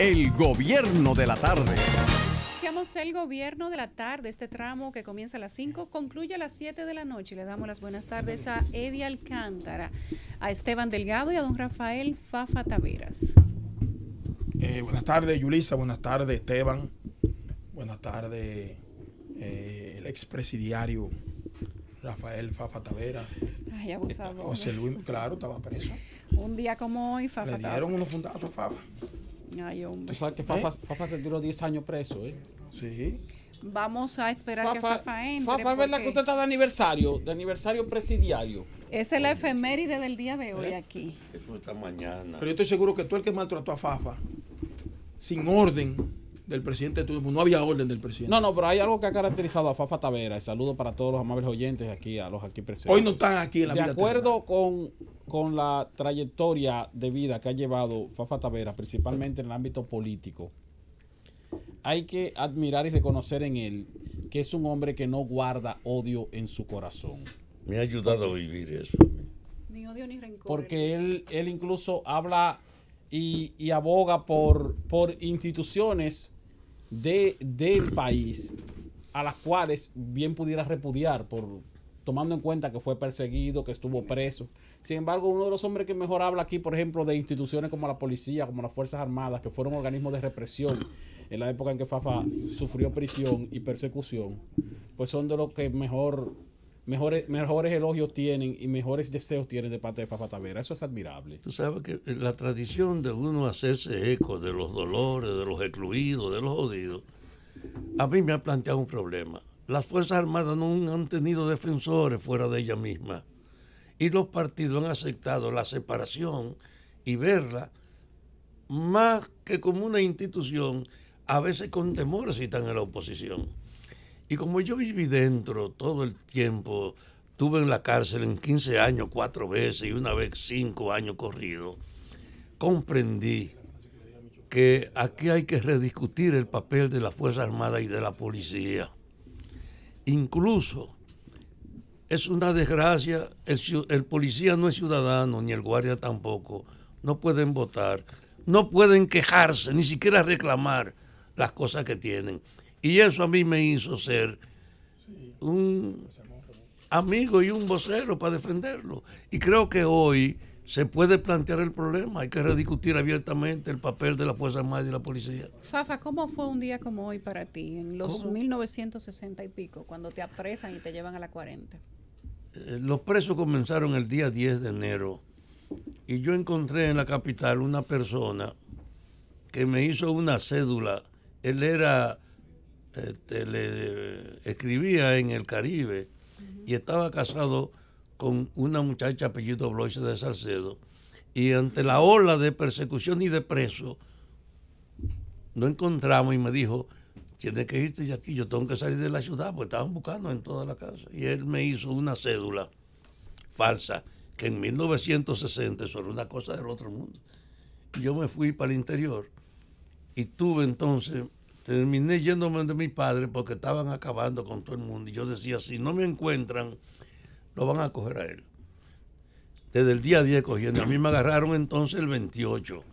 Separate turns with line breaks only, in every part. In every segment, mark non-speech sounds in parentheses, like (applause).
El gobierno de la tarde.
Iniciamos el gobierno de la tarde, este tramo que comienza a las 5, concluye a las 7 de la noche. Le damos las buenas tardes a Eddie Alcántara, a Esteban Delgado y a don Rafael Fafa Taveras.
Eh, buenas tardes, Yulisa. Buenas tardes, Esteban. Buenas tardes, eh, el expresidiario Rafael Fafa Taveras
Ay, abusado. José
Luis, claro, estaba preso.
Un día como hoy, Fafa. Le dieron unos fundazos a Fafa. Ay, hombre. Tú sabes que Fafa,
¿Eh? se tiró 10 años preso, ¿eh? Sí.
Vamos a esperar que Fafa entre. Fafa, es verdad que usted está de
aniversario, de aniversario presidiario.
Esa es la efeméride del día de hoy ¿Eh? aquí. Eso está
mañana. Pero yo
estoy seguro que tú el que maltrató a Fafa, sin orden, del presidente turismo. No había orden del presidente. No, no, pero hay algo
que ha caracterizado a Fafa Tavera. Y saludo para todos los amables oyentes aquí, a los aquí presentes. Hoy no están aquí en la De acuerdo con, la trayectoria de vida que ha llevado Fafa Tavera, principalmente en el ámbito político, hay que admirar y reconocer en él que es un hombre que no guarda odio en su corazón.
Me ha ayudado a vivir eso.
Ni odio ni rencor. Porque
él, él incluso habla y, aboga por, por instituciones de, del país, a las cuales bien pudiera repudiar por tomando en cuenta que fue perseguido, que estuvo preso. Sin embargo, uno de los hombres que mejor habla aquí, por ejemplo, de instituciones como la policía, como las Fuerzas Armadas, que fueron organismos de represión en la época en que Fafa sufrió prisión y persecución, pues son de los que mejor mejores, elogios tienen y mejores deseos tienen de parte de Fafa Tavera. Eso es admirable.
Tú sabes que la tradición de uno hacerse eco de los dolores, de los excluidos, de los jodidos, a mí me ha planteado un problema. Las Fuerzas Armadas no han tenido defensores fuera de ella misma. Y los partidos han aceptado la separación y verla más que como una institución, a veces con temor si están en la oposición. Y como yo viví dentro todo el tiempo, tuve en la cárcel en 15 años cuatro veces y una vez cinco años corrido, comprendí que aquí hay que rediscutir el papel de las Fuerzas Armadas y de la policía. Incluso es una desgracia, el, el policía no es ciudadano, ni el guardia tampoco, no pueden votar, no pueden quejarse, ni siquiera reclamar las cosas que tienen. Y eso a mí me hizo ser un amigo y un vocero para defenderlo. Y creo que hoy se puede plantear el problema, hay que rediscutir abiertamente el papel de la Fuerza Armada y la policía.
Fafa, ¿cómo fue un día como hoy para ti, en los 1960 y pico, cuando te apresan y te llevan a la 40?
Eh, los presos comenzaron el día 10 de enero y yo encontré en la capital una persona que me hizo una cédula. Él era este, le eh, escribía en el Caribe y estaba casado con una muchacha apellido Bloise de Salcedo. Y ante la ola de persecución y de preso, no encontramos y me dijo, tienes que irte de aquí, yo tengo que salir de la ciudad, porque estaban buscando en toda la casa. Y él me hizo una cédula falsa, que en 1960 eso era una cosa del otro mundo. Y yo me fui para el interior y tuve entonces terminé yéndome de mi padre porque estaban acabando con todo el mundo. Y yo decía, si no me encuentran, lo van a coger a él. Desde el día 10 cogiendo. A mí me agarraron entonces el 28.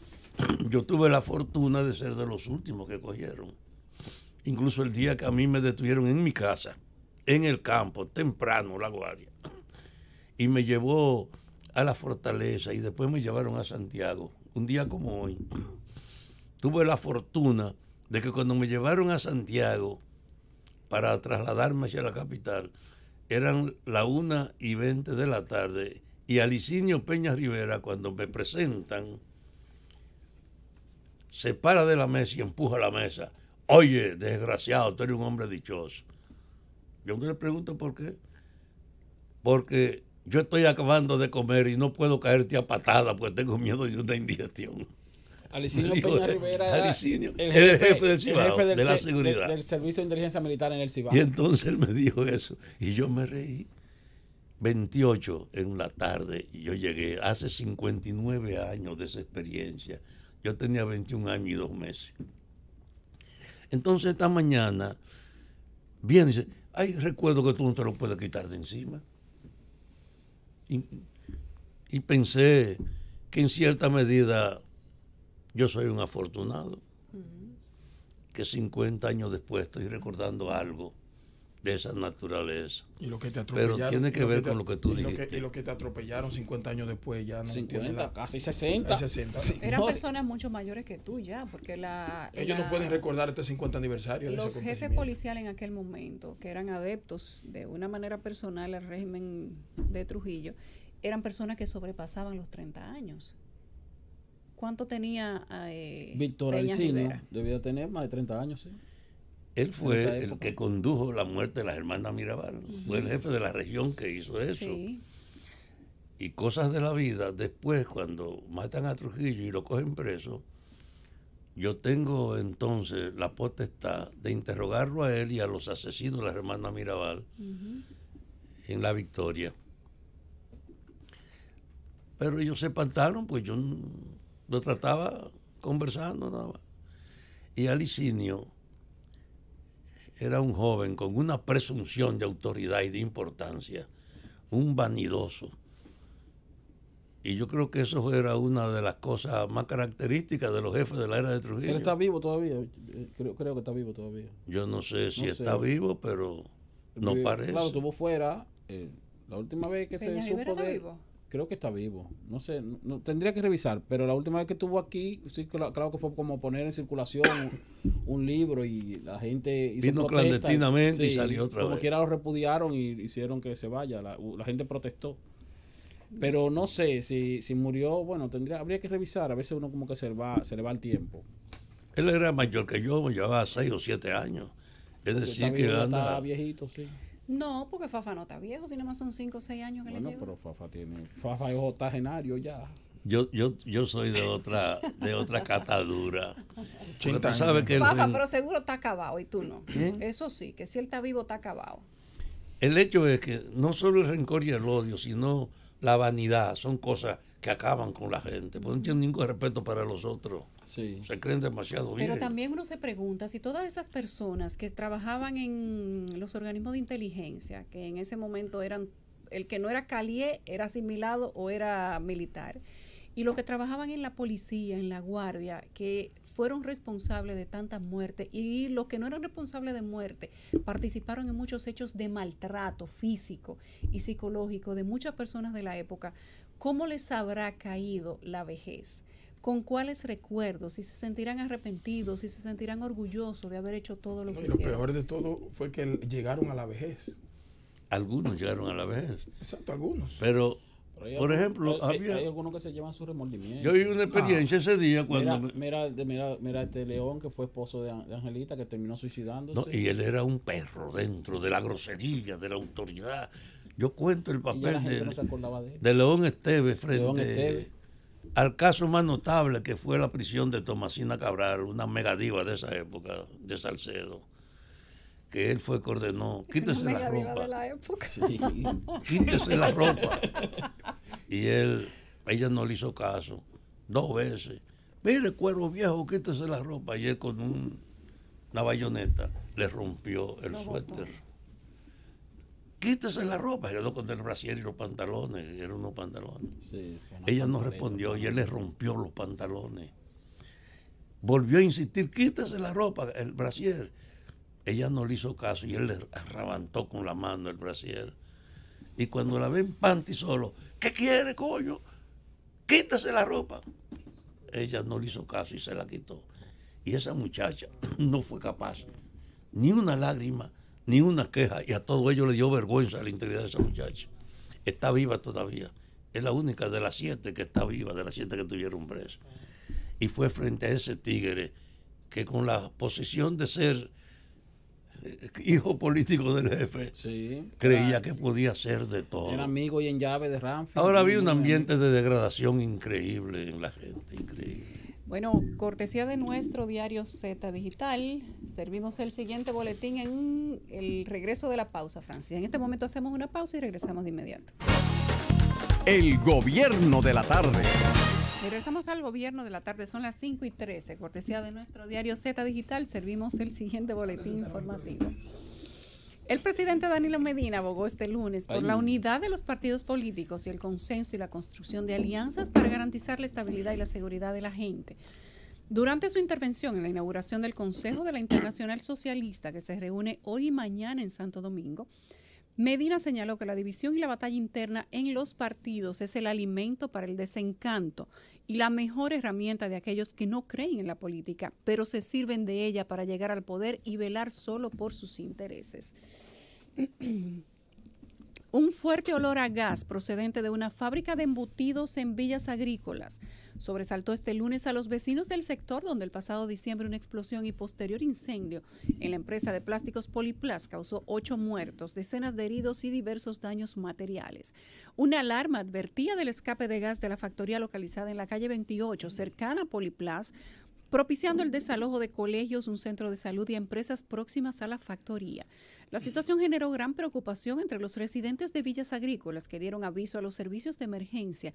Yo tuve la fortuna de ser de los últimos que cogieron. Incluso el día que a mí me detuvieron en mi casa, en el campo, temprano, la guardia. Y me llevó a la fortaleza y después me llevaron a Santiago. Un día como hoy. Tuve la fortuna de que cuando me llevaron a Santiago para trasladarme hacia la capital, eran la una y 20 de la tarde, y Alicinio Peña Rivera, cuando me presentan, se para de la mesa y empuja la mesa. Oye, desgraciado, tú eres un hombre dichoso. Yo no le pregunto por qué. Porque yo estoy acabando de comer y no puedo caerte a patada, porque tengo miedo de una indigestión.
Alicinio Peña Rivera era el, jefe, del, Cibao, del Servicio de Inteligencia Militar en el Cibao. Y entonces él me
dijo eso y yo me reí. 28 en la tarde y yo llegué. Hace 59 años de esa experiencia. Yo tenía 21 años y dos meses. Entonces esta mañana viene y dice, Ay, recuerdo que tú no te lo puedes quitar de encima. y pensé que en cierta medida yo soy un afortunado que 50 años después estoy recordando algo de esa naturaleza. Pero tiene que ver con lo que tú y y
lo que te atropellaron 50 años después ya no 50, la, casi 60. 60. Eran personas mucho
mayores que tú ya, porque la... Ellos no pueden
recordar este 50 aniversario. Los jefes
policiales en aquel momento, que eran adeptos de una manera personal al régimen de Trujillo, eran personas que sobrepasaban los 30 años. ¿Cuánto tenía eh, Víctor Debía
tener más de 30 años, sí.
Él fue el que condujo la muerte de las hermanas Mirabal. Fue el jefe de la región que hizo eso. Sí. Y cosas de la vida, después cuando matan a Trujillo y lo cogen preso, yo tengo entonces la potestad de interrogarlo a él y a los asesinos de las hermanas Mirabal en la victoria. Pero ellos se espantaron, pues yo lo trataba conversando nada más. Y Alicinio era un joven con una presunción de autoridad y de importancia, un vanidoso. Y yo creo que eso era una de las cosas más características de los jefes de la era de Trujillo. Él está
vivo todavía, eh, creo, que está vivo todavía. Yo no sé si está vivo, pero no parece. Claro, estuvo fuera eh, la última vez que se supo de Vivo creo que está vivo. No sé, no, tendría que revisar, pero la última vez que estuvo aquí, sí, claro, que fue como poner en circulación un, libro y la gente hizo Vino clandestinamente y, salió otra como vez. Como quiera lo repudiaron y hicieron que se vaya, la, gente protestó. Pero no sé, si, murió, bueno, tendría habría que revisar, a veces uno como que se, va,
se le va el tiempo. Él era mayor que yo, me llevaba seis o siete años. Es decir, que anda...
viejito, sí.
No, porque Fafa no está viejo, sino más son 5 o 6 años que le Bueno,
pero
Fafa tiene. Fafa es octogenario
ya.
Yo, yo, yo soy de otra, de otra (laughs) catadura. Tú sabes que Fafa, pero
seguro está acabado y tú no. ¿Eh? Eso sí, que si él está vivo, está acabado.
El hecho es que no solo el rencor y el odio, sino la vanidad son cosas que acaban con la gente, pues no tienen ningún respeto para los otros. Sí. Se creen demasiado bien. Pero también
uno se pregunta si todas esas personas que trabajaban en los organismos de inteligencia, que en ese momento eran, el que no era calié era asimilado o era militar, y los que trabajaban en la policía, en la guardia, que fueron responsables de tantas muertes y los que no eran responsables de muerte participaron en muchos hechos de maltrato físico y psicológico de muchas personas de la época, ¿Cómo les habrá caído la vejez? ¿Con cuáles recuerdos? Si se sentirán arrepentidos, si se sentirán orgullosos de haber hecho todo lo que hicieron? Lo
peor de todo fue que llegaron a la vejez.
Algunos llegaron a la vejez.
Exacto, algunos.
Pero por ejemplo, había... hay,
algunos que se llevan su remordimiento. Yo vi una experiencia ah. ese día cuando... Mira, mira, este León que fue esposo de, Angelita que terminó suicidándose. y él era un perro dentro de la grosería,
de la autoridad, yo cuento el papel de, León Esteves frente al caso más notable que fue la prisión de Tomasina Cabral, una megadiva de esa época, de Salcedo que él fue que ordenó, quítese la ropa. De la época. Sí, quítese la ropa. Y él, ella no le hizo caso, dos veces. Mire, cuervo viejo, quítese la ropa. Y él con una bayoneta le rompió el suéter quítese la ropa. Quedó con el brasier y los pantalones, eran unos pantalones. Ella no respondió y él le rompió los pantalones. Volvió a insistir, quítese la ropa, el brasier. Ella no le hizo caso y él le arrabantó con la mano el brasier. Y cuando la ven panty solo, ¿qué quiere, coño? Quítese la ropa. Ella no le hizo caso y se la quitó. Y esa muchacha (clears throat) no fue capaz, ni una lágrima, ni una queja y a todo ello le dio vergüenza a la integridad de esa muchacha. Está viva todavía. Es la única de las siete que está viva, de las siete que tuvieron preso Y fue frente a ese tigre que con la posición de ser eh, hijo político del jefe, creía que podía ser de todo. Era
amigo y en llave de
Ahora había un ambiente de degradación increíble en la gente, increíble.
Bueno, cortesía de nuestro diario Z Digital, servimos el siguiente boletín en el regreso de la pausa, Francia. En este momento hacemos una pausa y regresamos de inmediato.
El gobierno de la tarde.
Regresamos al gobierno de la tarde, son las 5 y 13. Cortesía de nuestro diario Z Digital, servimos el siguiente boletín informativo. El presidente Danilo Medina abogó este lunes por la unidad de los partidos políticos y el consenso y la construcción de alianzas para garantizar la estabilidad y la seguridad de la gente. Durante su intervención en la inauguración del Consejo de la Internacional Socialista, que se reúne hoy y mañana en Santo Domingo, Medina señaló que la división y la batalla interna en los partidos es el alimento para el desencanto y la mejor herramienta de aquellos que no creen en la política, pero se sirven de ella para llegar al poder y velar solo por sus intereses. (clears throat) un fuerte olor a gas procedente de una fábrica de embutidos en villas agrícolas sobresaltó este lunes a los vecinos del sector donde el pasado diciembre una explosión y posterior incendio en la empresa de plásticos Poliplas causó ocho muertos, decenas de heridos y diversos daños materiales. Una alarma advertía del escape de gas de la factoría localizada en la calle 28 cercana a Poliplas propiciando el desalojo de colegios, un centro de salud y empresas próximas a la factoría. La situación generó gran preocupación entre los residentes de villas agrícolas que dieron aviso a los servicios de emergencia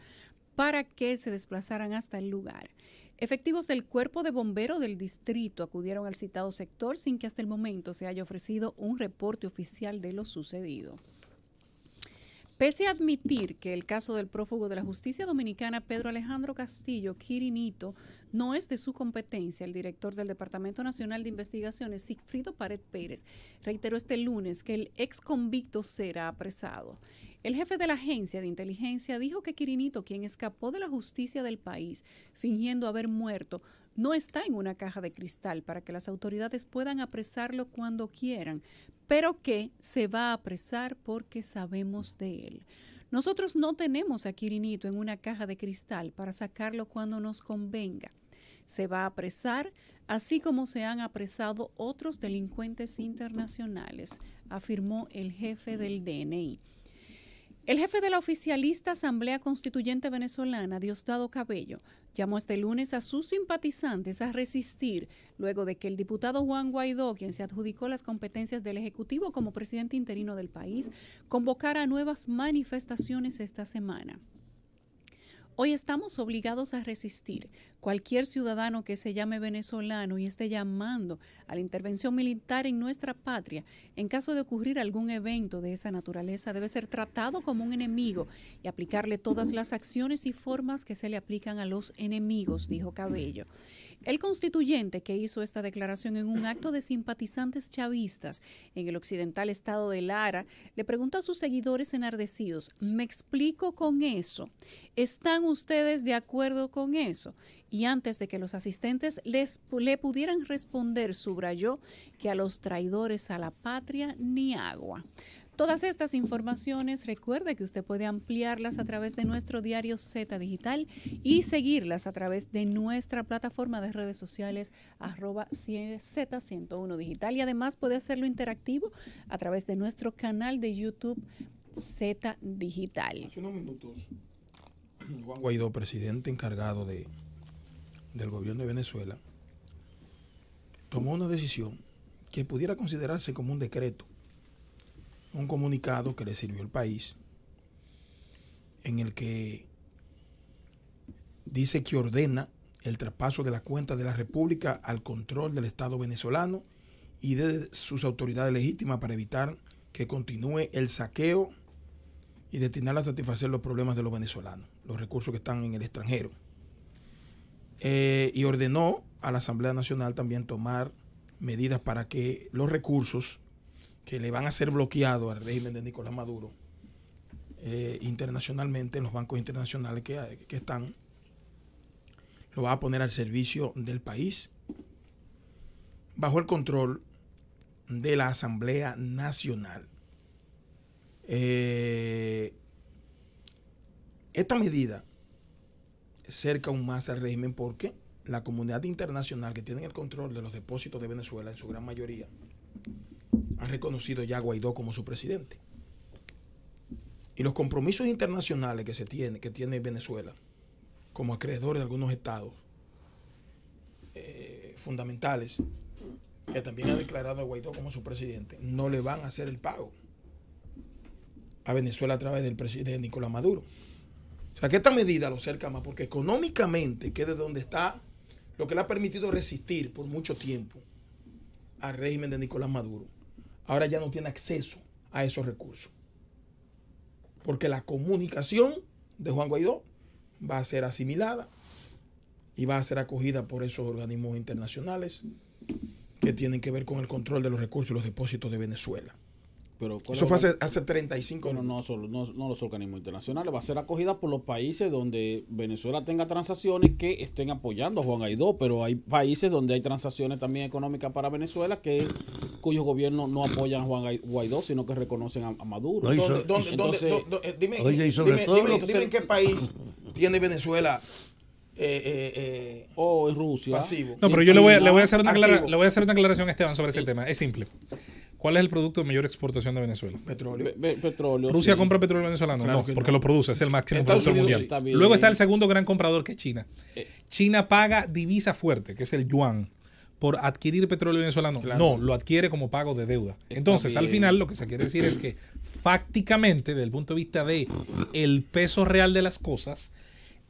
para que se desplazaran hasta el lugar. Efectivos del cuerpo de bomberos del distrito acudieron al citado sector sin que hasta el momento se haya ofrecido un reporte oficial de lo sucedido. Pese a admitir que el caso del prófugo de la justicia dominicana Pedro Alejandro Castillo Quirinito no es de su competencia, el director del Departamento Nacional de Investigaciones, Sigfrido Pared Pérez, reiteró este lunes que el ex convicto será apresado. El jefe de la agencia de inteligencia dijo que Quirinito, quien escapó de la justicia del país fingiendo haber muerto, no está en una caja de cristal para que las autoridades puedan apresarlo cuando quieran, pero que se va a apresar porque sabemos de él. Nosotros no tenemos a Quirinito en una caja de cristal para sacarlo cuando nos convenga. Se va a apresar, así como se han apresado otros delincuentes internacionales, afirmó el jefe del DNI. El jefe de la oficialista Asamblea Constituyente Venezolana, Diosdado Cabello, llamó este lunes a sus simpatizantes a resistir luego de que el diputado Juan Guaidó, quien se adjudicó las competencias del Ejecutivo como presidente interino del país, convocara nuevas manifestaciones esta semana. Hoy estamos obligados a resistir. Cualquier ciudadano que se llame venezolano y esté llamando a la intervención militar en nuestra patria, en caso de ocurrir algún evento de esa naturaleza, debe ser tratado como un enemigo y aplicarle todas las acciones y formas que se le aplican a los enemigos, dijo Cabello. El constituyente que hizo esta declaración en un acto de simpatizantes chavistas en el occidental estado de Lara le preguntó a sus seguidores enardecidos, ¿me explico con eso? ¿Están ustedes de acuerdo con eso? y antes de que los asistentes les, le pudieran responder, subrayó que a los traidores a la patria ni agua. Todas estas informaciones, recuerde que usted puede ampliarlas a través de nuestro diario Z Digital y seguirlas a través de nuestra plataforma de redes sociales arroba Z101 Digital y además puede hacerlo interactivo a través de nuestro canal de YouTube Z Digital. Hace unos minutos,
(clears throat) Juan Guaidó, presidente encargado de, del gobierno de Venezuela, tomó una decisión que pudiera considerarse como un decreto un comunicado que le sirvió al país, en el que dice que ordena el traspaso de la cuenta de la República al control del Estado venezolano y de sus autoridades legítimas para evitar que continúe el saqueo y destinar a satisfacer los problemas de los venezolanos, los recursos que están en el extranjero. Eh, y ordenó a la Asamblea Nacional también tomar medidas para que los recursos que le van a ser bloqueados al régimen de Nicolás Maduro eh, internacionalmente, en los bancos internacionales que, están, lo va a poner al servicio del país bajo el control de la Asamblea Nacional. Eh, esta medida cerca aún más al régimen porque la comunidad internacional que tiene el control de los depósitos de Venezuela en su gran mayoría ha reconocido ya a Guaidó como su presidente. Y los compromisos internacionales que se tiene, que tiene Venezuela, como acreedor de algunos estados eh, fundamentales, que también ha declarado a Guaidó como su presidente, no le van a hacer el pago a Venezuela a través del presidente Nicolás Maduro. O sea, que esta medida lo cerca más, porque económicamente, que de donde está, lo que le ha permitido resistir por mucho tiempo al régimen de Nicolás Maduro, ahora ya no tiene acceso a esos recursos. Porque la comunicación de Juan Guaidó va a ser asimilada y va a ser acogida por esos organismos internacionales que tienen que ver con el control de los recursos y los depósitos de Venezuela.
Pero Eso fue hace, hace 35 años. No, solo, no, no, los organismos internacionales. Va a ser acogida por los países donde Venezuela tenga transacciones que estén apoyando a Juan Guaidó, pero hay países donde hay transacciones también económicas para Venezuela que cuyos gobiernos no apoyan a Juan Guaidó, sino que reconocen a, a Maduro. dime, en qué país
(laughs) tiene Venezuela eh, eh, eh, o oh, Rusia pasivo. No, pero yo le
voy, le voy a hacer una le voy a hacer una aclaración a Esteban sobre ese tema. Es simple. ¿Cuál es el producto de mayor exportación de Venezuela?
Petróleo. Rusia compra petróleo venezolano. no, porque lo produce,
es el máximo productor mundial. Luego está el segundo gran comprador que es China. Eh. China paga divisa fuerte, que es el yuan, por adquirir petróleo venezolano. No, lo adquiere como pago de deuda. Entonces, al final, lo que se quiere decir es que fácticamente, desde el punto de vista de el peso real de las cosas,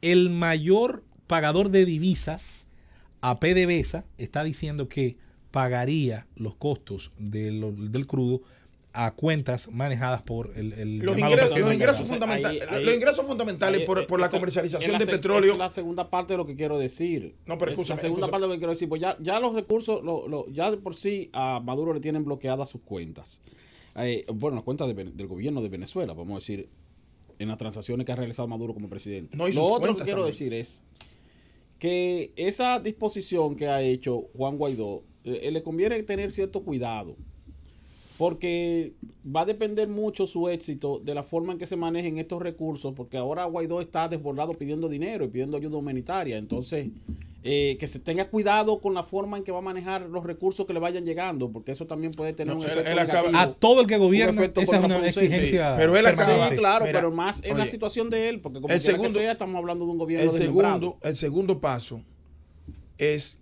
el mayor pagador de divisas a PDVSA está diciendo que pagaría los costos del, crudo a cuentas manejadas por el, el los, ingresos, los, ingresos los, ingresos
fundamentales por, la comercialización de petróleo. Es la
segunda parte de lo que quiero decir. No, pero La segunda parte de lo que quiero decir. Pues ya, los recursos, ya de por sí a Maduro le tienen bloqueadas sus cuentas. Eh, bueno, las cuentas del gobierno de Venezuela, vamos a decir, en las transacciones que ha realizado Maduro como presidente. No, lo otro que quiero decir es que esa disposición que ha hecho Juan Guaidó eh, eh, le conviene tener cierto cuidado, porque va a depender mucho su éxito de la forma en que se manejen estos recursos, porque ahora Guaidó está desbordado pidiendo dinero y pidiendo ayuda humanitaria, entonces eh, que se tenga cuidado con la forma en que va a manejar los recursos que le vayan llegando, porque eso también puede tener un efecto a
todo el que gobierna. esa es una exigencia. pero él acaba, sí, claro, pero más en la
situación de él, porque como el segundo, ya estamos hablando de un gobierno el el segundo paso es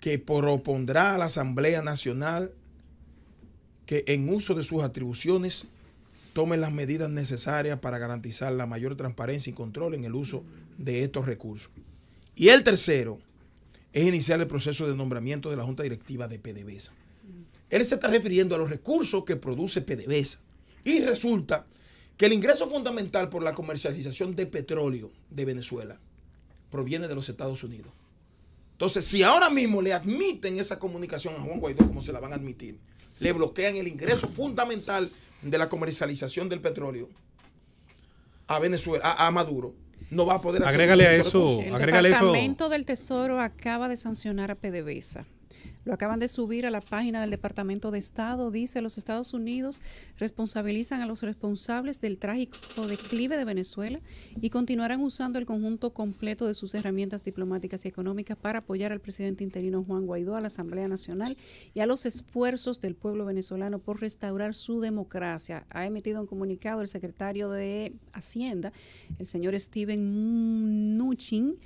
que propondrá a la Asamblea Nacional que en uso de sus atribuciones tome las medidas necesarias para garantizar la mayor transparencia y control en el uso de estos recursos. Y el tercero es iniciar el proceso de nombramiento de la Junta Directiva de PDVSA. Él se está refiriendo a los recursos que produce PDVSA. Y resulta que el ingreso fundamental por la comercialización de petróleo de Venezuela proviene de los Estados Unidos. Entonces, si ahora mismo le admiten esa comunicación a Juan Guaidó, cómo se la van a admitir, le bloquean el ingreso fundamental de la comercialización del petróleo a Venezuela, a, Maduro, no va a poder hacer Agrégale a eso, El Parlamento
del Tesoro acaba de sancionar a PDVSA lo acaban de subir a la página del Departamento de Estado. Dice, los Estados Unidos responsabilizan a los responsables del trágico declive de Venezuela y continuarán usando el conjunto completo de sus herramientas diplomáticas y económicas para apoyar al presidente interino Juan Guaidó, a la Asamblea Nacional y a los esfuerzos del pueblo venezolano por restaurar su democracia. Ha emitido un comunicado el secretario de Hacienda, el señor Steven Mnuchin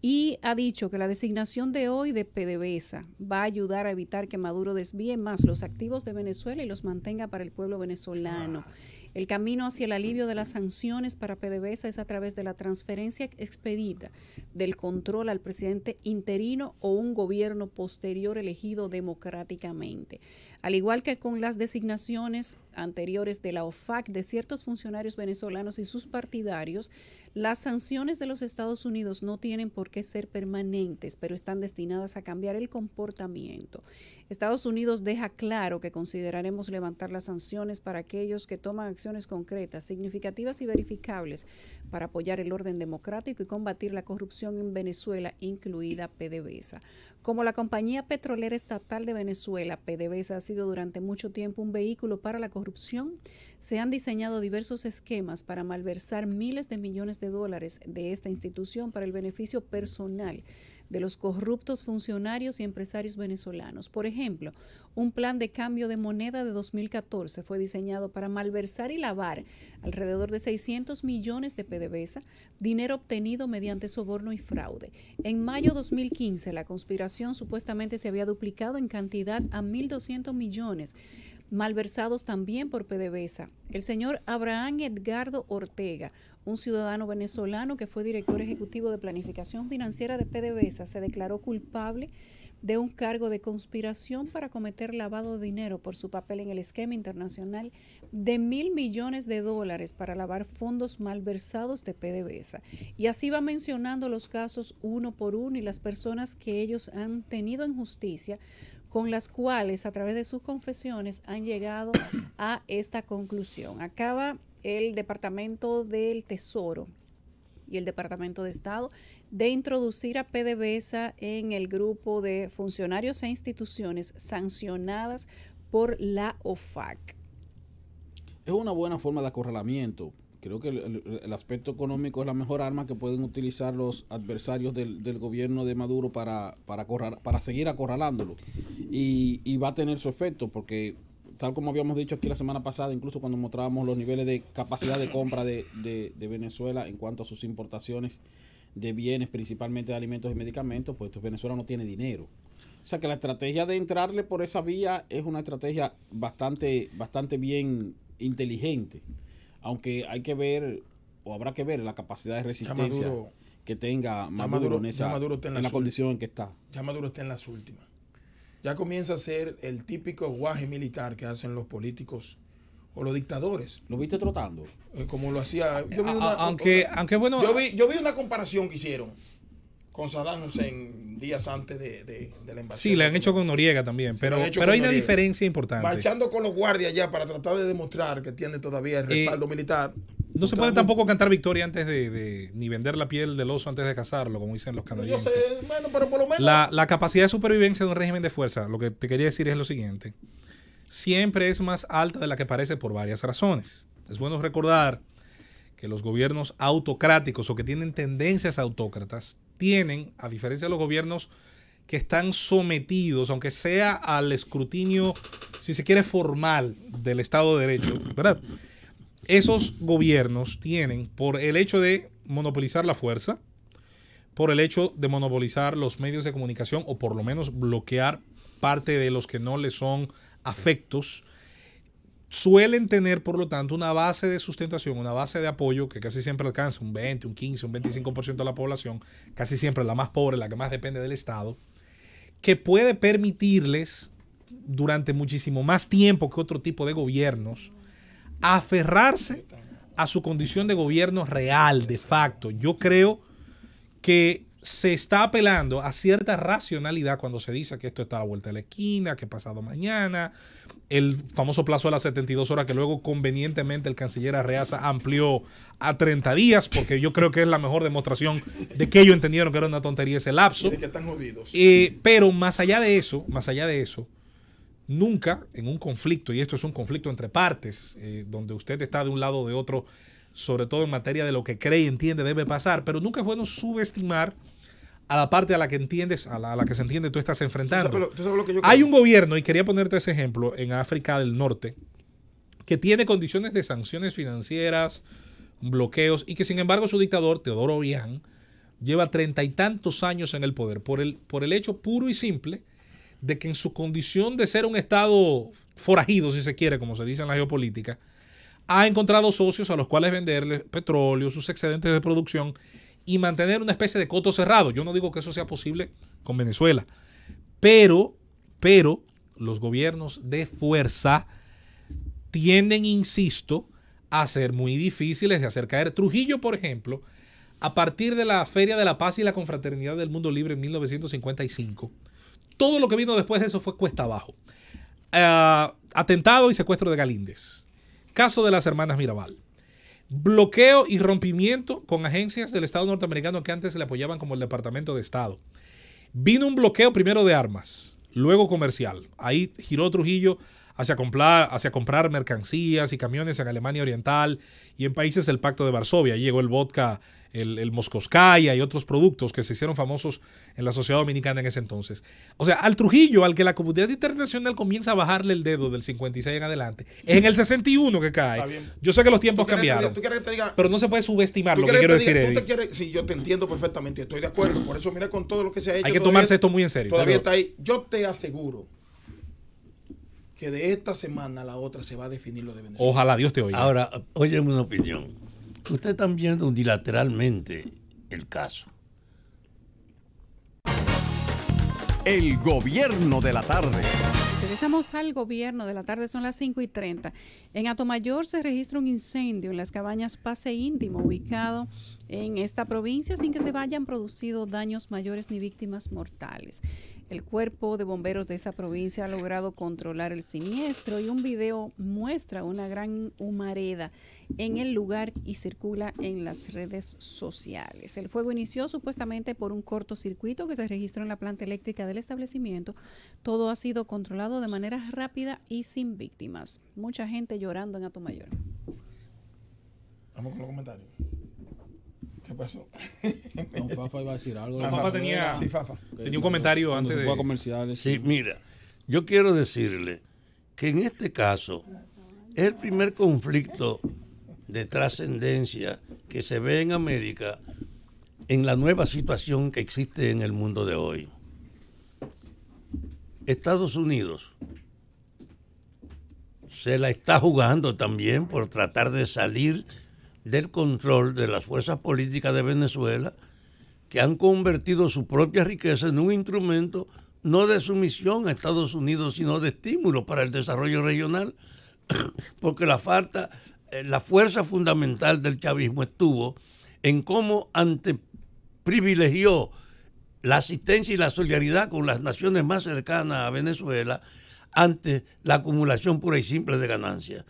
y ha dicho que la designación de hoy de PDVSA va a ayudar a evitar que Maduro desvíe más los activos de Venezuela y los mantenga para el pueblo venezolano. Ah. El camino hacia el alivio de las sanciones para PDVSA es a través de la transferencia expedita del control al presidente interino o un gobierno posterior elegido democráticamente. Al igual que con las designaciones anteriores de la OFAC de ciertos funcionarios venezolanos y sus partidarios, las sanciones de los Estados Unidos no tienen por qué ser permanentes, pero están destinadas a cambiar el comportamiento. Estados Unidos deja claro que consideraremos levantar las sanciones para aquellos que toman acciones concretas, significativas y verificables para apoyar el orden democrático y combatir la corrupción en Venezuela, incluida PDVSA. Como la compañía petrolera estatal de Venezuela, PDVSA, ha sido durante mucho tiempo un vehículo para la corrupción, se han diseñado diversos esquemas para malversar miles de millones de dólares de esta institución para el beneficio personal de los corruptos funcionarios y empresarios venezolanos. Por ejemplo, un plan de cambio de moneda de 2014 fue diseñado para malversar y lavar alrededor de 600 millones de PDVSA, dinero obtenido mediante soborno y fraude. En mayo de 2015, la conspiración supuestamente se había duplicado en cantidad a 1.200 millones malversados también por PDVSA. El señor Abraham Edgardo Ortega, un ciudadano venezolano que fue director ejecutivo de planificación financiera de PDVSA, se declaró culpable de un cargo de conspiración para cometer lavado de dinero por su papel en el esquema internacional de mil millones de dólares para lavar fondos malversados de PDVSA. Y así va mencionando los casos uno por uno y las personas que ellos han tenido en justicia con las cuales a través de sus confesiones han llegado (coughs) a esta conclusión. Acaba el Departamento del Tesoro y el Departamento de Estado de introducir a PDVSA en el grupo de funcionarios e instituciones sancionadas por la OFAC.
Es una buena forma de acorralamiento creo que el, aspecto económico es la mejor arma que pueden utilizar los adversarios del, gobierno de Maduro para, para, para seguir acorralándolo. Y, y, va a tener su efecto, porque tal como habíamos dicho aquí la semana pasada, incluso cuando mostrábamos los niveles de capacidad de compra de, Venezuela en cuanto a sus importaciones de bienes, principalmente de alimentos y medicamentos, pues Venezuela no tiene dinero. O sea que la estrategia de entrarle por esa vía es una estrategia bastante, bastante bien inteligente aunque hay que ver o habrá que ver la capacidad de resistencia que tenga Maduro, en, esa, la, condición en que está.
Ya Maduro está en las últimas. Ya comienza a ser el típico guaje militar que hacen los políticos o los dictadores. ¿Lo viste trotando? Eh, como lo hacía. aunque, aunque bueno. Yo vi, yo vi una comparación que hicieron con Saddam Hussein días antes de, de, la invasión.
Sí, le han hecho con Noriega también, pero, pero hay una diferencia importante. Marchando
con los guardias ya para tratar de demostrar que tiene todavía el eh, respaldo militar. No se puede tampoco cantar victoria
antes de, ni vender la piel del oso antes de cazarlo, como dicen los canadienses.
bueno, pero por lo menos... la,
la capacidad de supervivencia de un régimen de fuerza, lo que te quería decir es lo siguiente, siempre es más alta de la que parece por varias razones. Es bueno recordar que los gobiernos autocráticos o que tienen tendencias autócratas tienen, a diferencia de los gobiernos que están sometidos, aunque sea al escrutinio, si se quiere, formal del Estado de Derecho, ¿verdad? Esos gobiernos tienen, por el hecho de monopolizar la fuerza, por el hecho de monopolizar los medios de comunicación o por lo menos bloquear parte de los que no les son afectos, suelen tener, por lo tanto, una base de sustentación, una base de apoyo que casi siempre alcanza un 20, un 15, un 25% de la población, casi siempre la más pobre, la que más depende del Estado, que puede permitirles durante muchísimo más tiempo que otro tipo de gobiernos aferrarse a su condición de gobierno real, de facto. Yo creo que se está apelando a cierta racionalidad cuando se dice que esto está a la vuelta de la esquina, que pasado mañana, el famoso plazo de las 72 horas que luego convenientemente el canciller Arreaza amplió a 30 días, porque yo creo que es la mejor demostración de que ellos entendieron que era una tontería ese lapso. De que están jodidos. Eh, pero más allá de eso, más allá de eso, nunca en un conflicto, y esto es un conflicto entre partes, eh, donde usted está de un lado o de otro, sobre todo en materia de lo que cree y entiende debe pasar, pero nunca es bueno subestimar a la parte a la que entiendes, a la, que se entiende tú estás enfrentando. Hay un gobierno, y quería ponerte ese ejemplo, en África del Norte, que tiene condiciones de sanciones financieras, bloqueos, y que sin embargo su dictador, Teodoro Obiang, lleva treinta y tantos años en el poder, por el, por el hecho puro y simple de que en su condición de ser un Estado forajido, si se quiere, como se dice en la geopolítica, ha encontrado socios a los cuales venderle petróleo, sus excedentes de producción y mantener una especie de coto cerrado. Yo no digo que eso sea posible con Venezuela, pero, pero los gobiernos de fuerza tienden, insisto, a ser muy difíciles de hacer caer. Trujillo, por ejemplo, a partir de la Feria de la Paz y la Confraternidad del Mundo Libre en 1955, todo lo que vino después de eso fue cuesta abajo. Ah, atentado y secuestro de Galíndez caso de las hermanas Mirabal. Bloqueo y rompimiento con agencias del Estado norteamericano que antes le apoyaban como el Departamento de Estado. Vino un bloqueo primero de armas, luego comercial. Ahí giró Trujillo hacia comprar, hacia comprar mercancías y camiones en Alemania Oriental y en países del Pacto de Varsovia. Llegó el vodka, el, el y otros productos que se hicieron famosos en la sociedad dominicana en ese entonces. O sea, al Trujillo, al que la comunidad internacional comienza a bajarle el dedo del 56 en adelante, es en el 61 que cae. Yo sé que los tiempos cambiaron. pero no se puede subestimar lo que, quiero decir.
sí, yo te entiendo perfectamente, estoy de acuerdo. Por eso, mira, con todo lo que se ha hecho. Hay que tomarse esto muy
en serio.
Todavía está
ahí. Yo te aseguro que de esta semana a la otra se va a definir lo de Venezuela.
Ojalá Dios te oiga. Ahora, óyeme una opinión. Ustedes están viendo unilateralmente el caso. El gobierno de la tarde.
Regresamos al gobierno de la tarde, son las 5 y 30. En Atomayor se registra un incendio en las cabañas Pase Íntimo, ubicado en esta provincia, sin que se hayan producido daños mayores ni víctimas mortales. El cuerpo de bomberos de esa provincia ha logrado controlar el siniestro y un video muestra una gran humareda en el lugar y circula en las redes sociales. El fuego inició supuestamente por un cortocircuito que se registró en la planta eléctrica del establecimiento. Todo ha sido controlado de manera rápida y sin víctimas. Mucha gente llorando en Mayor.
Vamos con los comentarios. ¿Qué pasó?
Don (laughs) Fafa iba a decir algo. Fafa tenía, sí, Fafa. tenía un comentario antes de...
comerciales. Sí, mira, yo quiero decirle que en este caso es el primer conflicto de trascendencia que se ve en América en la nueva situación que existe en el mundo de hoy. Estados Unidos se la está jugando también por tratar de salir del control de las fuerzas políticas de Venezuela que han convertido su propia riqueza en un instrumento no de sumisión a Estados Unidos, sino de estímulo para el desarrollo regional, (clears throat) porque la falta, eh, la fuerza fundamental del chavismo estuvo en cómo privilegió la asistencia y la solidaridad con las naciones más cercanas a Venezuela ante la acumulación pura y simple de ganancias.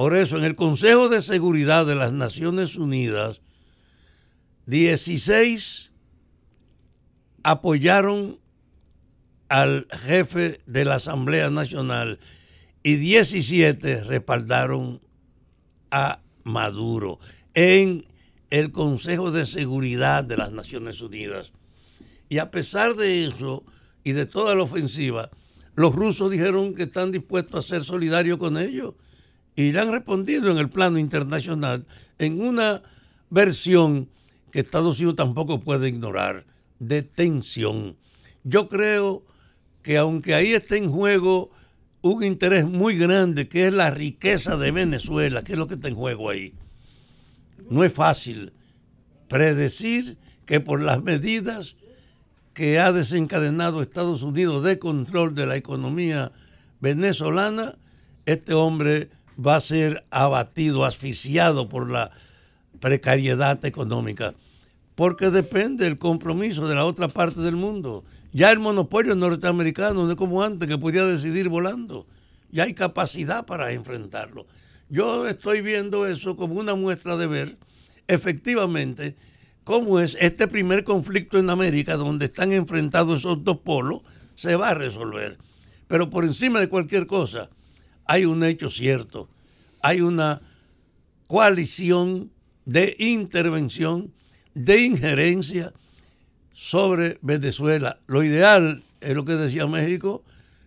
Por eso, en el Consejo de Seguridad de las Naciones Unidas, 16 apoyaron al jefe de la Asamblea Nacional y 17 respaldaron a Maduro en el Consejo de Seguridad de las Naciones Unidas. Y a pesar de eso y de toda la ofensiva, los rusos dijeron que están dispuestos a ser solidarios con ellos y han respondido en el plano internacional en una versión que Estados Unidos tampoco puede ignorar, de tensión. Yo creo que aunque ahí esté en juego un interés muy grande, que es la riqueza de Venezuela, que es lo que está en juego ahí, no es fácil predecir que por las medidas que ha desencadenado Estados Unidos de control de la economía venezolana, este hombre va a ser abatido, asfixiado por la precariedad económica, porque depende del compromiso de la otra parte del mundo. Ya el monopolio norteamericano no es como antes que podía decidir volando, ya hay capacidad para enfrentarlo. Yo estoy viendo eso como una muestra de ver efectivamente cómo es este primer conflicto en América, donde están enfrentados esos dos polos, se va a resolver. Pero por encima de cualquier cosa, hay un hecho cierto. Hay una coalición de intervención, de injerencia sobre Venezuela. Lo ideal es lo que decía México,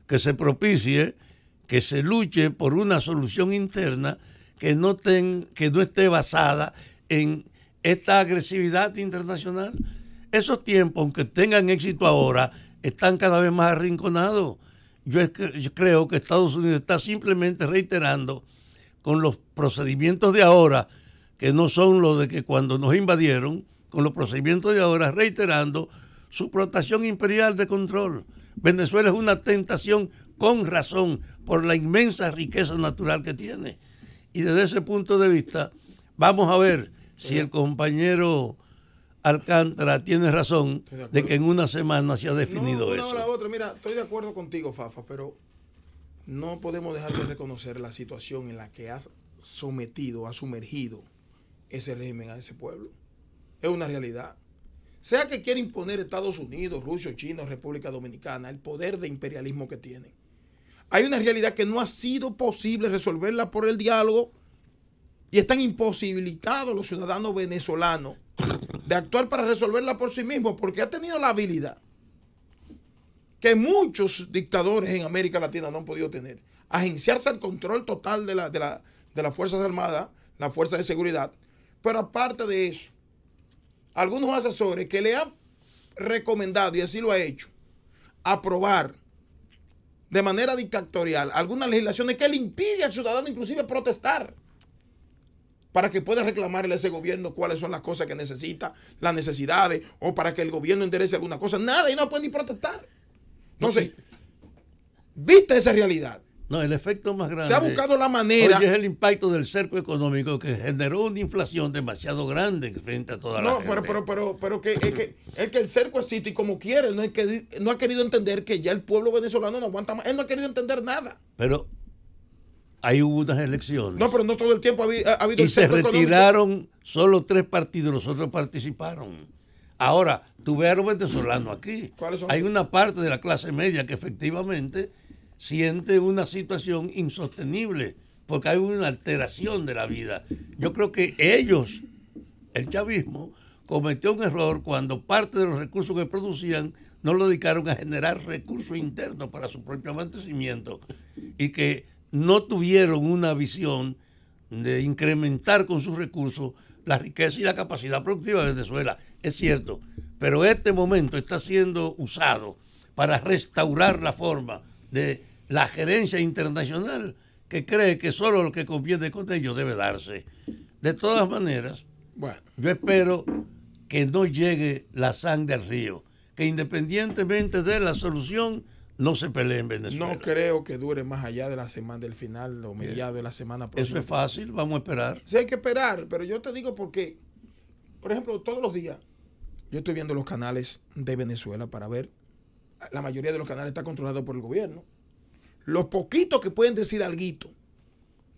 que se propicie, que se luche por una solución interna que no, que no esté basada en esta agresividad internacional. Esos tiempos, aunque tengan éxito ahora, están cada vez más arrinconados yo, creo que Estados Unidos está simplemente reiterando con los procedimientos de ahora, que no son los de que cuando nos invadieron, con los procedimientos de ahora, reiterando su protección imperial de control. Venezuela es una tentación con razón por la inmensa riqueza natural que tiene. Y desde ese punto de vista, vamos a ver si el compañero Alcántara tiene razón de, que en una semana se ha definido eso.
Mira, estoy de acuerdo contigo, Fafa, pero no podemos dejar de reconocer la situación en la que ha sometido, ha sumergido ese régimen a ese pueblo. Es una realidad. Sea que quiera imponer Estados Unidos, Rusia, China, República Dominicana, el poder de imperialismo que tienen. Hay una realidad que no ha sido posible resolverla por el diálogo y están imposibilitados los ciudadanos venezolanos de actuar para resolverla por sí mismo, porque ha tenido la habilidad que muchos dictadores en América Latina no han podido tener. Agenciarse al control total de, de, las Fuerzas Armadas, las Fuerzas de Seguridad. Pero aparte de eso, algunos asesores que le han recomendado, y así lo ha hecho, aprobar de manera dictatorial algunas legislaciones que le impide al ciudadano inclusive protestar para que pueda reclamarle a ese gobierno cuáles son las cosas que necesita, las necesidades, o para que el gobierno enderece alguna cosa. Nada, y no puede ni protestar.
Entonces, viste esa realidad. No, el efecto más grande. Se ha buscado la manera. Oye, es el impacto del cerco económico que generó una inflación demasiado grande frente a toda la No, pero,
pero, pero, que, es que, el cerco existe y como quiere, no, que, no ha querido entender que ya el pueblo venezolano no aguanta más. Él no ha querido entender nada.
Pero ahí hubo unas elecciones. No,
pero no todo el tiempo ha, habido... Y se retiraron
solo tres partidos, los otros participaron. Ahora, tú ves a los venezolanos aquí. Hay una parte de la clase media que efectivamente siente una situación insostenible porque hay una alteración de la vida. Yo creo que ellos, el chavismo, cometió un error cuando parte de los recursos que producían no lo dedicaron a generar recursos internos para su propio abastecimiento y que no tuvieron una visión de incrementar con sus recursos la riqueza y la capacidad productiva de Venezuela. Es cierto, pero este momento está siendo usado para restaurar la forma de la gerencia internacional que cree que solo lo que conviene con ellos debe darse. De todas maneras, yo espero que no llegue la sangre al río, que independientemente de la solución no se pelee en Venezuela. No creo que dure más allá de la semana del final
o eh, mediados de la semana próxima. Eso es fácil, vamos a esperar. Sí, hay que esperar, pero yo te digo porque, por ejemplo, todos los días yo estoy viendo los canales de Venezuela para ver. La mayoría de los canales está controlado por el gobierno. Los poquitos que pueden decir algo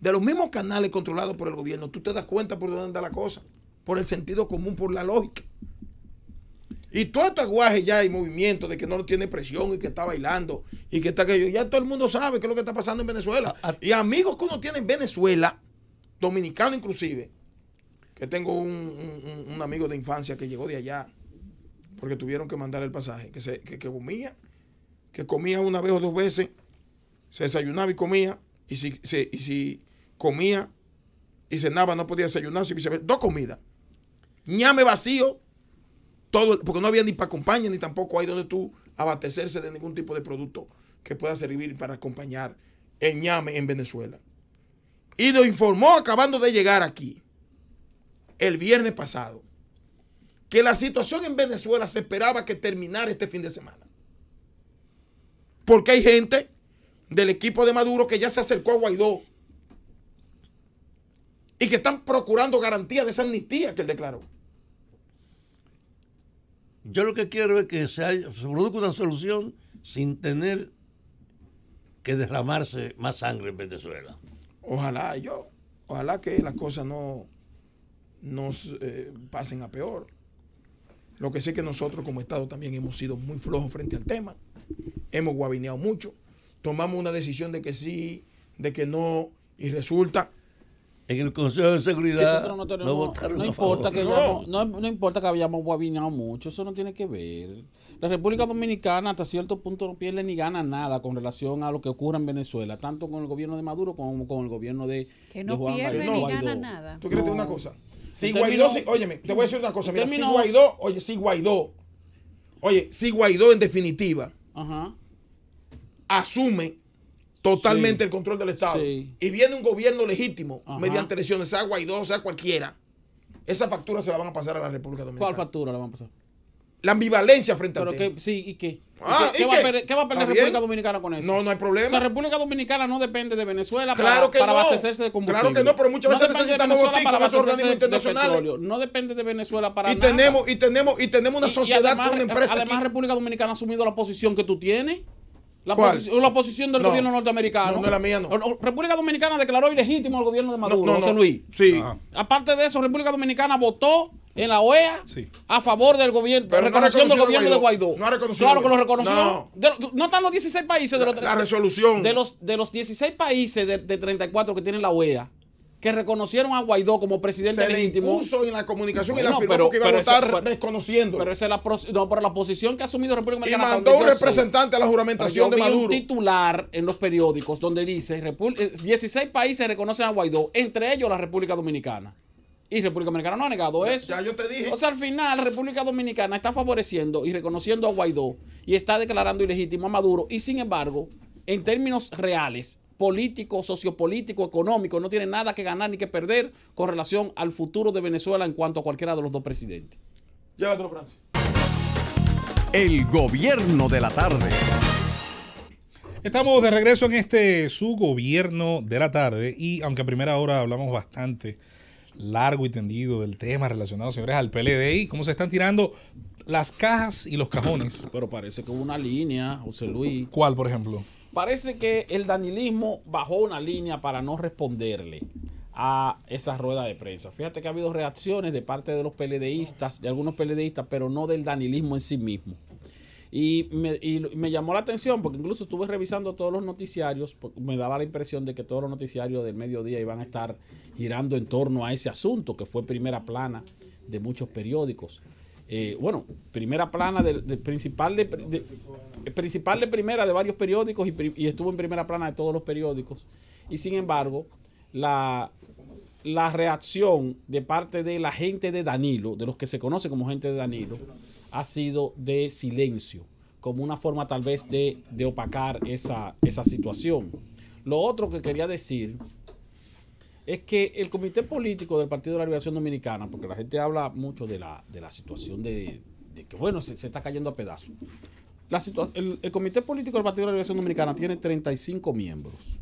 de los mismos canales controlados por el gobierno, tú te das cuenta por dónde anda la cosa, por el sentido común, por la lógica. Y todo este aguaje ya hay movimiento de que no lo tiene presión y que está bailando y que está aquello. Ya todo el mundo sabe qué es lo que está pasando en Venezuela. Y amigos que uno tiene en Venezuela, dominicano inclusive, que tengo un, amigo de infancia que llegó de allá porque tuvieron que mandar el pasaje, que, se, comía, que comía una vez o dos veces, se desayunaba y comía, y si, y si comía y cenaba no podía desayunar. viceversa, dos comidas, ñame vacío porque no había ni para acompañar ni tampoco hay donde tú abastecerse de ningún tipo de producto que pueda servir para acompañar en ñame en Venezuela. Y lo informó acabando de llegar aquí, el viernes pasado, que la situación en Venezuela se esperaba que terminara este fin de semana. Porque hay gente del equipo de Maduro que ya se acercó a Guaidó y que están procurando garantía de esa amnistía que él declaró.
Yo lo que quiero es que se, produzca una solución sin tener que derramarse más sangre en Venezuela. Ojalá, yo, ojalá que las cosas no nos eh,
pasen a peor. Lo que sé que nosotros como Estado también hemos sido muy flojos frente al tema, hemos guabineado mucho, tomamos una decisión de que sí, de que no,
y resulta en el Consejo de Seguridad no, votaron importa que hayamos,
no. importa que guabinado mucho, eso no tiene que ver. La República Dominicana hasta cierto punto no pierde ni gana nada con relación a lo que ocurre en Venezuela, tanto con el gobierno de Maduro como
con el gobierno de, que no pierde ni gana nada. ¿Tú quieres decir una cosa? Si Guaidó, óyeme, te voy a decir una cosa, mira, si Guaidó, oye, si Guaidó, oye, si Guaidó en definitiva asume totalmente el control del Estado. Y viene un gobierno legítimo, mediante elecciones, sea Guaidó, sea cualquiera, esa factura se la van a pasar a la República Dominicana. ¿Cuál factura la van a pasar? La ambivalencia frente a tema. sí, ¿y qué? Ah, qué, va a perder, la República
Dominicana con eso? No, no hay problema. La República Dominicana no depende de Venezuela para, para abastecerse de combustible. Claro que no, pero muchas veces necesitamos botín para esos organismos internacionales. no depende de Venezuela para y nada. Tenemos, y, tenemos, y tenemos una sociedad con una empresa Además, la República Dominicana ha asumido la posición que tú tienes. La oposición la del gobierno norteamericano. la República Dominicana declaró ilegítimo al gobierno de Maduro, José Luis. Sí. Aparte de eso, República Dominicana votó en la OEA a favor del gobierno, Pero gobierno de Guaidó. No ha reconocido. Claro que lo reconoció. no, están los 16 países de los la, resolución. De los, de los 16 países de, de 34 que tienen la OEA que reconocieron a Guaidó como presidente se legítimo.
Le en la comunicación y
la firmó que iba a votar desconociendo. Pero esa es la, no, pero la posición que ha asumido República Dominicana. Y mandó un representante a la juramentación de Maduro. un titular en los periódicos donde dice 16 eh, países reconocen a Guaidó, entre ellos la República Dominicana. Y República Dominicana no ha negado eso. ya yo te dije. O sea, al final, República Dominicana está favoreciendo y reconociendo a Guaidó y está declarando ilegítimo a Maduro. Y sin embargo, en términos reales, político, sociopolítico, económico, no tiene nada que ganar ni que perder con relación al futuro de Venezuela en cuanto a cualquiera de los
dos presidentes. Llévatelo, Francia. El gobierno de la tarde. Estamos de regreso en este su gobierno de la tarde y aunque a primera hora hablamos bastante largo y tendido del tema relacionado, señores, al PLDI, cómo se están tirando las cajas y los cajones. Pero parece que hubo una línea, José Luis. ¿Cuál, por ejemplo?
Parece que el danilismo bajó una línea para no responderle a esa rueda de prensa. Fíjate que ha habido reacciones de parte de los PLDistas, de algunos PLDistas, pero no del danilismo en sí mismo. Y me, llamó la atención porque incluso estuve revisando todos los noticiarios, me daba la impresión de que todos los noticiarios del mediodía iban a estar girando en torno a ese asunto que fue primera plana de muchos periódicos. Eh, bueno, primera plana del principal de, principal de primera de varios periódicos y, estuvo en primera plana de todos los periódicos. Y sin embargo, la, reacción de parte de la gente de Danilo, de los que se conoce como gente de Danilo, ha sido de silencio, como una forma tal vez de, opacar esa, esa situación. Lo otro que quería decir es que el comité político del Partido de la Liberación Dominicana, porque la gente habla mucho de la, situación de, que, bueno, se, está cayendo a pedazos. el, comité político del Partido de la Liberación Dominicana tiene 35 miembros.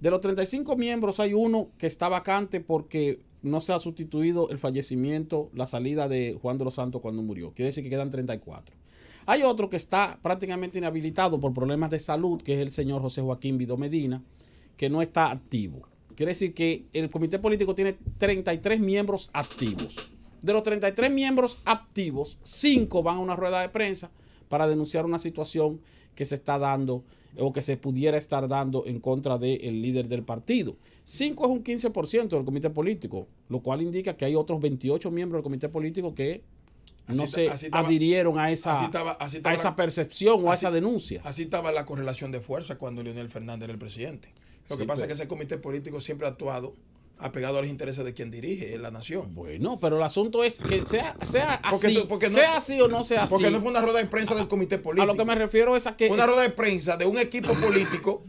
De los 35 miembros hay uno que está vacante porque no se ha sustituido el fallecimiento, la salida de Juan de los Santos cuando murió. Quiere decir que quedan 34. Hay otro que está prácticamente inhabilitado por problemas de salud, que es el señor José Joaquín Vido Medina, que no está activo. Quiere decir que el comité político tiene 33 miembros activos. De los 33 miembros activos, 5 van a una rueda de prensa para denunciar una situación que se está dando eh, o que se pudiera estar dando en contra del líder del partido. 5 es un 15% del comité político, lo cual indica que hay otros 28 miembros del comité
político que no se adhirieron a esa, a esa percepción o a esa denuncia. Así estaba la correlación de fuerza cuando Leonel Fernández era el presidente. Lo que pasa es que ese comité político siempre ha actuado apegado a los intereses de quien dirige la nación. Bueno, pero el asunto es que sea, sea así, sea así o no sea así. Porque no fue una rueda de prensa del comité político. A lo que me refiero es a que... una rueda de prensa de un equipo político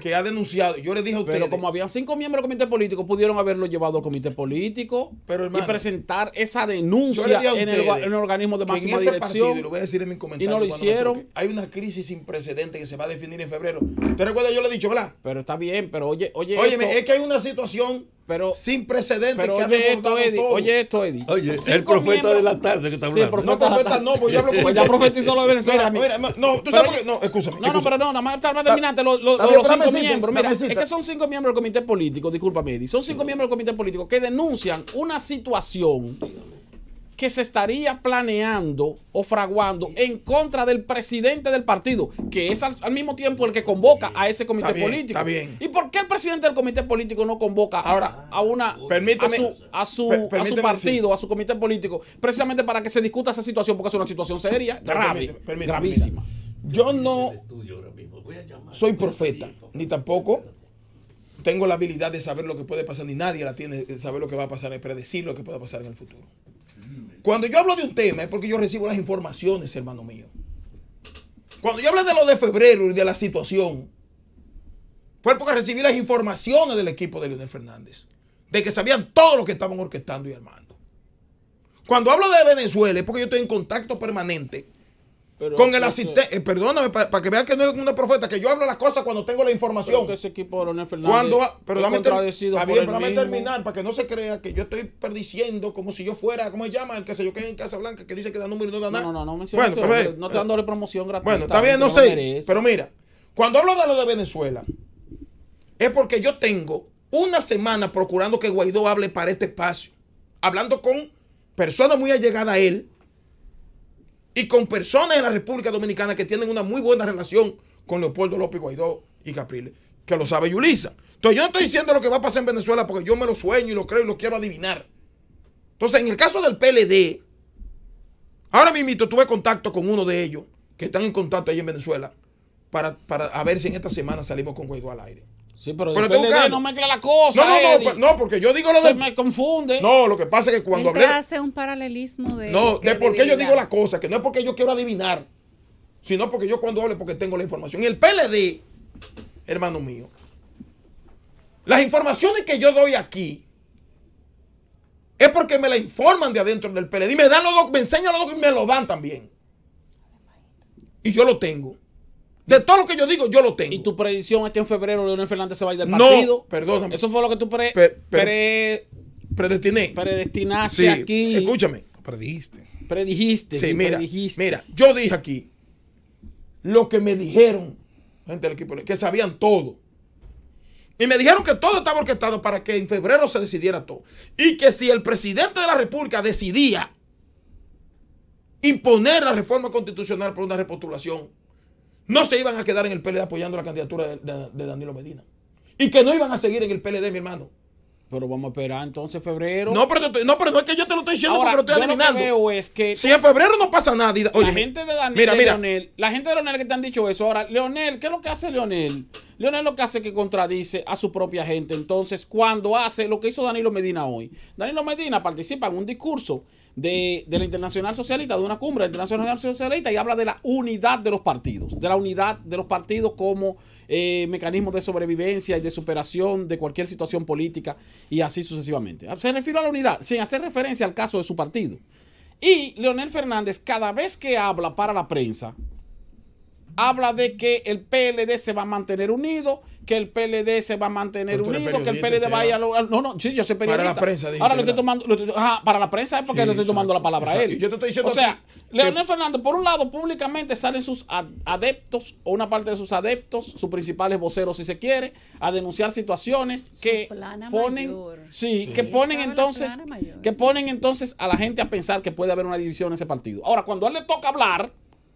que ha denunciado. Yo le dije a usted. Pero como habían
cinco miembros del comité político, pudieron haberlo llevado al comité político y presentar esa denuncia en el, organismo de máxima dirección.
Partido, y no lo hicieron. Hay una crisis sin precedentes que se va a definir en febrero. te recuerda? Yo le he dicho, ¿verdad? Pero está bien, pero oye, oye. oye es que hay una situación pero, sin precedentes que oye, esto, Eddie, oye esto, Eddie. Oye, el profeta de la
tarde que está hablando. profeta no, profeta no, pues hablo (laughs) con ya profetizó lo de Venezuela.
no, tú sabes
No, escúchame. No, no, pero no, nada más, más los cinco miembros. Mira, es que son cinco miembros del comité político, discúlpame, Eddie. Son cinco miembros del comité político que denuncian una situación que se estaría planeando o fraguando en contra del presidente del partido, que es al, mismo tiempo el que convoca a ese comité político. Está bien. ¿Y por qué el presidente del comité político no convoca Ahora, a una a su, a su, partido, a su comité político,
precisamente para que se discuta esa situación, porque es una situación seria, grave, gravísima? yo no soy profeta, ni tampoco tengo la habilidad de saber lo que puede pasar, ni nadie la tiene de eh, saber lo que va a pasar, de predecir lo que pueda pasar en el futuro. Cuando yo hablo de un tema es porque yo recibo las informaciones, hermano mío. Cuando yo hablé de lo de febrero y de la situación, fue porque recibí las informaciones del equipo de Leonel Fernández, de que sabían todo lo que estaban orquestando y armando. Cuando hablo de Venezuela es porque yo estoy en contacto permanente con el asistente, eh, perdóname, para que vean que no es una profeta, que yo hablo las cosas cuando tengo la información. Pero ese equipo de Fernández. Cuando, pero dame, terminar, para que no se crea que yo estoy perdiciendo como si yo fuera, ¿cómo se llama? El que se yo que en Casa Blanca, que dice que da número y no da nada. No, no, no, no bueno, no te dando promoción gratuita. Bueno, está bien, no sé. Pero mira, cuando hablo de lo de Venezuela, es porque yo tengo una semana procurando que Guaidó hable para este espacio, hablando con personas muy allegadas a él y con personas de la República Dominicana que tienen una muy buena relación con Leopoldo López Guaidó y Capriles, que lo sabe Yulisa. Entonces yo no estoy diciendo lo que va a pasar en Venezuela porque yo me lo sueño y lo creo y lo quiero adivinar. Entonces en el caso del PLD, ahora mismo tuve contacto con uno de ellos que están en contacto ahí en Venezuela para, ver si en esta semana salimos con Guaidó al aire. Sí, pero, pero PLD no mezcla
la cosa. No, no, no,
porque yo digo lo de. Me confunde. No, lo que pasa es que cuando hablé. hace
un paralelismo de. No, de, por qué yo digo la
cosa que no es porque yo quiero adivinar, sino porque yo cuando hablo porque tengo la información. Y el PLD, hermano mío, las informaciones que yo doy aquí es porque me la informan de adentro del PLD. Y me dan los me enseñan los documentos y me lo dan también. Y yo lo tengo. De todo lo que yo digo, yo lo tengo. ¿Y tu predicción es que en febrero Leonel Fernández se va a ir del partido? No, perdóname. Eso fue lo que tú pre, predestiné. Predestinaste aquí. Escúchame. Predijiste. Predijiste. Sí, mira, mira, yo dije aquí lo que me dijeron, gente del equipo, que sabían todo. Y me dijeron que todo estaba orquestado para que en febrero se decidiera todo. Y que si el presidente de la República decidía imponer la reforma constitucional por una repostulación, no se iban a quedar en el PLD apoyando la candidatura de, Danilo Medina. Y que no iban a seguir en el PLD, mi hermano. Pero vamos a esperar entonces febrero. No, pero, no, es que yo te lo estoy diciendo porque lo estoy adivinando. Lo que veo
es que si en febrero no pasa nada. la gente de,
Daniel, la gente de Leonel que te han dicho
eso. Ahora, Leonel, ¿qué es lo que hace Leonel? Leonel lo que hace es que contradice a su propia gente. Entonces, cuando hace lo que hizo Danilo Medina hoy, Danilo Medina participa en un discurso de, la Internacional Socialista, de una cumbre Internacional Socialista, y habla de la unidad de los partidos, de la unidad de los partidos como eh, mecanismo de sobrevivencia y de superación de cualquier situación política y así sucesivamente. Ah, se refiere a la unidad, sin hacer referencia al caso de su partido. Y Leonel Fernández, cada vez que habla para la prensa, habla de que el PLD se va a mantener unido, que el PLD se va a mantener unido, que el PLD vaya a No, no, sí, yo soy Para la prensa, Ahora lo estoy tomando. para la prensa es porque le estoy tomando la palabra a él. Yo te estoy diciendo o sea, Leonel Fernández, por un lado, públicamente salen sus adeptos, o una parte de sus adeptos, sus principales voceros, si se quiere, a denunciar situaciones que ponen. Sí, que ponen entonces. Que ponen entonces a la gente a pensar que puede haber una división en ese partido. Ahora, cuando a él le toca hablar.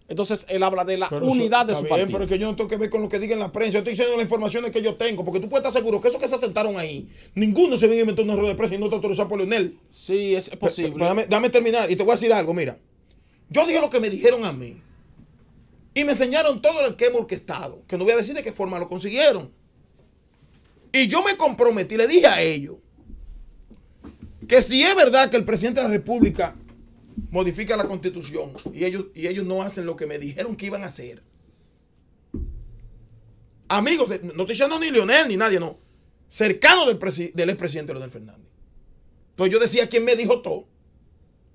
Entonces él habla de la unidad de su bien, Pero es
que yo no tengo que ver con lo que diga la prensa. Yo estoy diciendo las informaciones que yo tengo. Porque tú puedes estar seguro que esos que se sentaron ahí, ninguno se viene a inventar un error de prensa y no te autorizó por Leonel. Sí, es posible. dame, dame, terminar y te voy a decir algo. Mira, yo dije lo que me dijeron a mí. Y me enseñaron todo lo que hemos orquestado. Que no voy a decir de qué forma lo consiguieron. Y yo me comprometí, le dije a ellos que si es verdad que el presidente de la República modifica la constitución y ellos, y ellos no hacen lo que me dijeron que iban a hacer. Amigos, de, no estoy echando ni Leonel ni nadie, no. Cercano del, del expresidente Leonel Fernández. Entonces pues yo decía quién me dijo todo.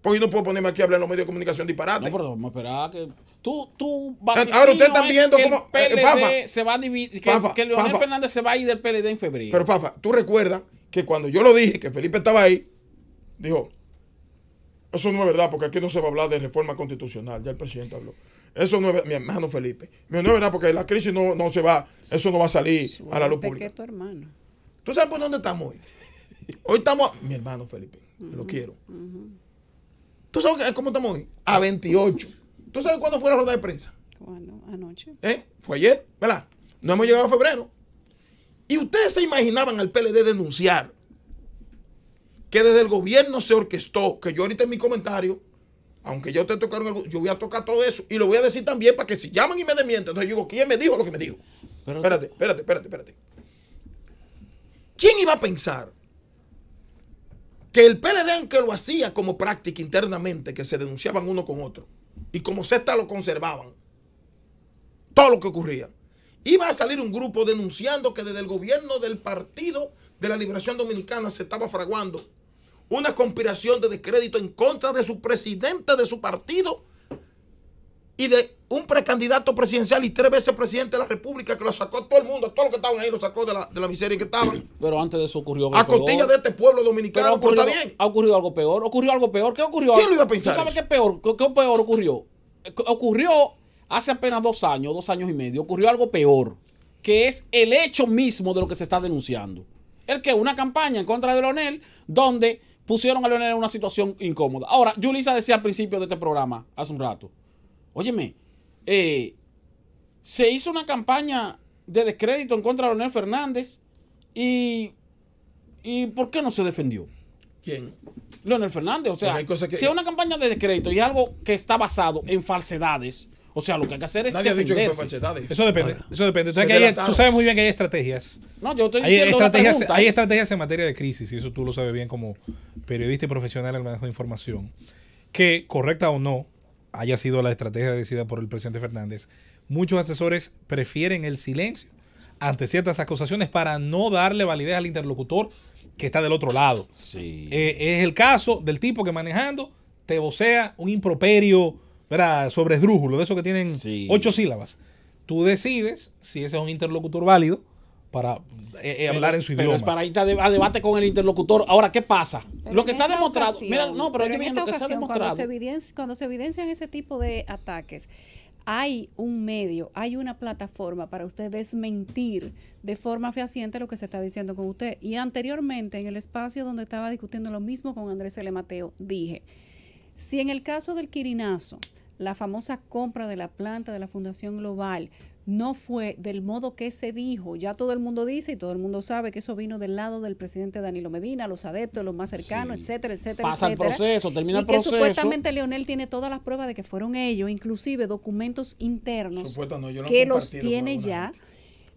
pues yo no puedo ponerme aquí a hablar en los medios de comunicación disparate. No, pero vamos a
que. Tú, tú,
ah, Ahora ustedes están viendo cómo. Eh,
se va Que, Leonel Fernández se va a ir del PLD en
febrero. Pero Fafa, tú recuerdas que cuando yo lo dije, que Felipe estaba ahí, dijo: eso no es verdad, porque aquí no se va a hablar de reforma constitucional, ya el presidente habló. Eso no es mi hermano Felipe. No es verdad, porque la crisis no, se va, eso no va a salir a la luz pública. tu hermano. ¿Tú sabes por dónde estamos hoy? Hoy estamos, mi hermano Felipe, lo quiero. ¿Tú sabes cómo estamos hoy? A 28.
¿Tú sabes cuándo fue la rueda de prensa? ¿Cuándo? Anoche.
¿Eh? Fue ayer, ¿verdad? No hemos llegado a febrero. Y ustedes se imaginaban al PLD denunciar que desde el gobierno se orquestó, que yo ahorita en mi comentario, aunque yo te tocaron yo voy a tocar todo eso y lo voy a decir también para que si llaman y me demienten, entonces yo digo, ¿quién me dijo lo que me dijo? espérate, espérate, espérate, espérate. ¿Quién iba a pensar que el PLD, aunque lo hacía como práctica internamente, que se denunciaban uno con otro, y como sexta lo conservaban, todo lo que ocurría, iba a salir un grupo denunciando que desde el gobierno del Partido de la Liberación Dominicana se estaba fraguando una conspiración de descrédito en contra de su presidente, de su partido y de un precandidato presidencial y tres veces presidente de la República que lo sacó todo el mundo, todo lo que estaban ahí lo sacó de la, de la miseria que estaban. (clears throat)
Pero antes de eso ocurrió algo A costillas de
este pueblo dominicano, pero, está bien. Ha ocurrido algo peor, ocurrió algo peor. ¿Qué ocurrió? ¿Quién lo iba a
pensar? sabes qué peor? ¿Qué, peor ocurrió? Eh, ocurrió hace apenas dos años, dos años y medio, ocurrió algo peor, que es el hecho mismo de lo que se está denunciando. El que una campaña en contra de Leonel, donde pusieron a Leonel en una situación incómoda. Ahora, Julissa decía al principio de este programa, hace un rato, óyeme, eh, se hizo una campaña de descrédito en contra de Leonel Fernández y, y ¿por qué no se defendió? ¿Quién? Leonel Fernández, o sea, si es una campaña de descrédito y algo que está basado en falsedades, o sea, lo que hay que hacer es eso depende. eso depende. tú
sabes muy bien que hay estrategias. No, yo estoy hay estrategias, Hay estrategias en materia de crisis, y eso tú lo sabes bien como periodista y profesional en el manejo de información, que correcta o no haya sido la estrategia decidida por el presidente Fernández, muchos asesores prefieren el silencio ante ciertas acusaciones para no darle validez al interlocutor que está del otro lado. Sí. Eh, es el caso del tipo que manejando te vocea un improperio Mira sobre esdrújulo, de esos que tienen ocho sílabas. Tú decides si ese es un interlocutor válido para eh, eh, hablar en su idioma. es para ir a, debate con el interlocutor. Ahora, ¿qué pasa?
lo que está demostrado. mira, no, pero, hay que demostrado. Cuando
se, cuando se evidencian ese tipo de ataques, hay un medio, hay una plataforma para usted desmentir de forma fehaciente lo que se está diciendo con usted. Y anteriormente, en el espacio donde estaba discutiendo lo mismo con Andrés L. Mateo, dije, si en el caso del Quirinazo la famosa compra de la planta de la Fundación Global no fue del modo que se dijo. Ya todo el mundo dice y todo el mundo sabe que eso vino del lado del presidente Danilo Medina, los adeptos, los más cercanos, etcétera, etcétera. Pasa el proceso, termina el proceso. supuestamente Leonel tiene todas las pruebas de que fueron ellos, inclusive documentos internos
que los tiene
ya.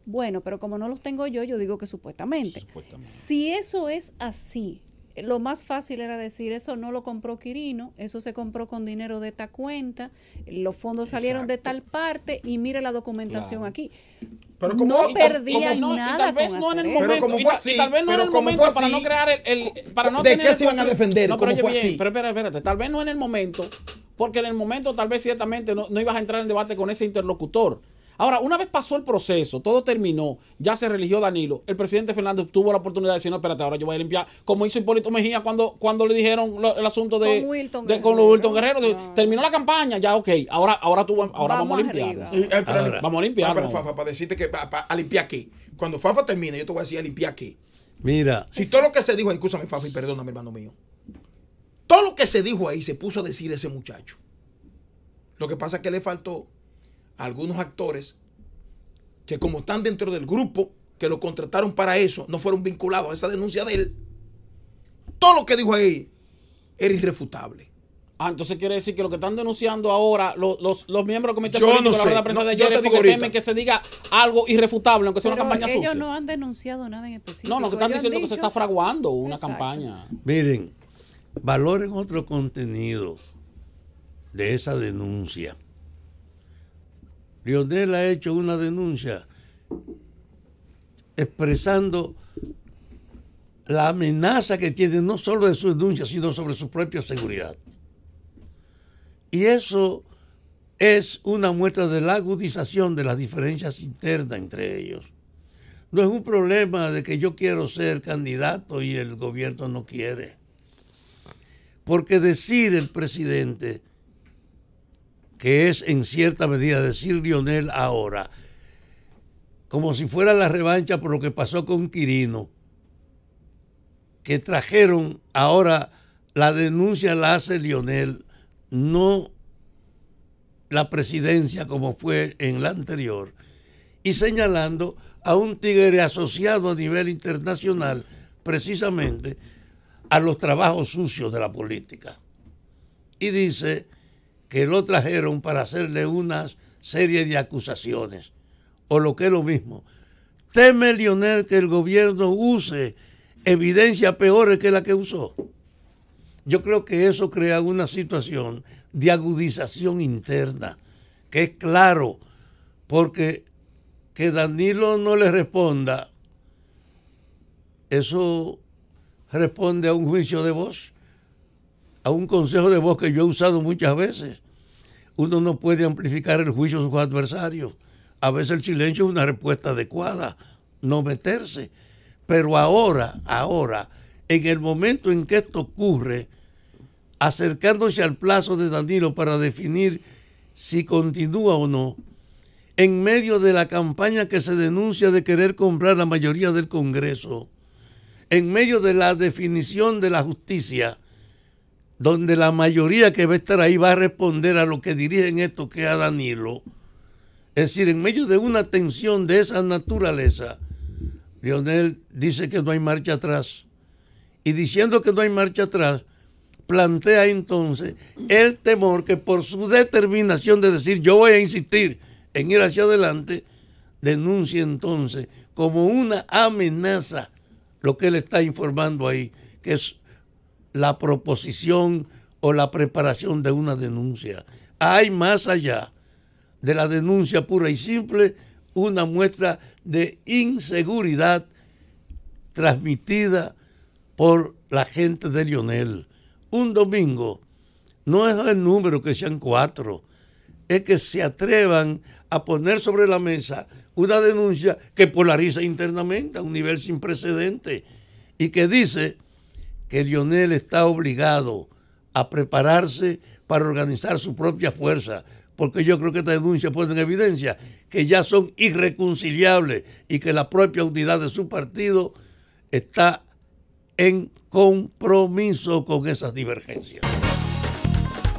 Bueno, pero como no los tengo yo, yo digo que supuestamente. supuestamente. Si eso es así, lo más fácil era decir, eso no lo compró Quirino, eso se compró con dinero de esta cuenta, los fondos salieron de tal parte y mire la documentación aquí.
Pero como, no perdían nada. no en el momento. Pero como fue así, tal vez no
para no crear el.
para no ¿De qué se iban a defender? pero, así. pero espérate, tal vez no en el momento porque en el momento tal vez ciertamente no, no, ibas a entrar en debate con ese interlocutor. Ahora, una vez pasó el proceso, todo terminó, ya se religió Danilo, el presidente Fernández tuvo la oportunidad de decir, no, espérate, ahora yo voy a limpiar, como hizo Hipólito Mejía cuando, cuando le dijeron el asunto de... Con Wilton Guerrero. Con
Wilton Guerrero ah. Terminó la campaña, ya, ok, ahora, ahora, tú, ahora vamos, a limpiar. Vamos a limpiar. Eh, pero, Fafa, para decirte que a limpiar qué. Cuando Fafa termine, yo te voy a decir a limpiar qué. Mira. Si todo lo que se dijo, ahí, escúchame, Fafa, y perdóname, hermano mío. Todo lo que se dijo ahí se puso a decir ese muchacho. Lo que pasa es que le faltó algunos actores que como están dentro del grupo que lo contrataron para eso, no fueron vinculados a esa denuncia de él, todo lo que dijo ahí era irrefutable. Ah,
entonces quiere decir que lo que están denunciando ahora los, miembros del comité yo no de prensa de ayer temen que se diga algo irrefutable, aunque sea una campaña ellos sucia. Ellos
no han denunciado nada en específico. No, lo que están diciendo es que se está
fraguando una campaña.
Miren, valoren otros contenidos de esa denuncia. Lionel ha hecho una denuncia expresando la amenaza que tiene no solo de su denuncia, sino sobre su propia seguridad. Y eso es una muestra de la agudización de las diferencias internas entre ellos. No es un problema de que yo quiero ser candidato y el gobierno no quiere. Porque decir el presidente, que es en cierta medida decir Lionel ahora, como si fuera la revancha por lo que pasó con Quirino, que trajeron ahora la denuncia la hace Lionel, no la presidencia como fue en la anterior, y señalando a un tigre asociado a nivel internacional precisamente a los trabajos sucios de la política. Y dice que lo trajeron para hacerle una serie de acusaciones. O lo que es lo mismo. ¿Teme Lionel que el gobierno use evidencia peor que la que usó? Yo creo que eso crea una situación de agudización interna, que es claro, porque que Danilo no le responda, eso responde a un juicio de voz, a un consejo de voz que yo he usado muchas veces uno no puede amplificar el juicio de sus adversarios. A veces el silencio es una respuesta adecuada, no meterse. Pero ahora, ahora, en el momento en que esto ocurre, acercándose al plazo de Danilo para definir si continúa o no, en medio de la campaña que se denuncia de querer comprar la mayoría del Congreso, en medio de la definición de la justicia, donde la mayoría que va a estar ahí va a responder a lo que dirigen esto que a Danilo. Es decir, en medio de una tensión de esa naturaleza, Lionel dice que no hay marcha atrás. Y diciendo que no hay marcha atrás, plantea entonces el temor que por su determinación de decir yo voy a insistir en ir hacia adelante, denuncia entonces como una amenaza lo que él está informando ahí, que es la proposición o la preparación de una denuncia. Hay más allá de la denuncia pura y simple una muestra de inseguridad transmitida por la gente de Lionel. Un domingo no es el número que sean cuatro, es que se atrevan a poner sobre la mesa una denuncia que polariza internamente a un nivel sin precedente y que dice que Lionel está obligado a prepararse para organizar su propia fuerza, porque yo creo que esta denuncia pone en evidencia que ya son irreconciliables y que la propia unidad de su partido está en compromiso con esas divergencias.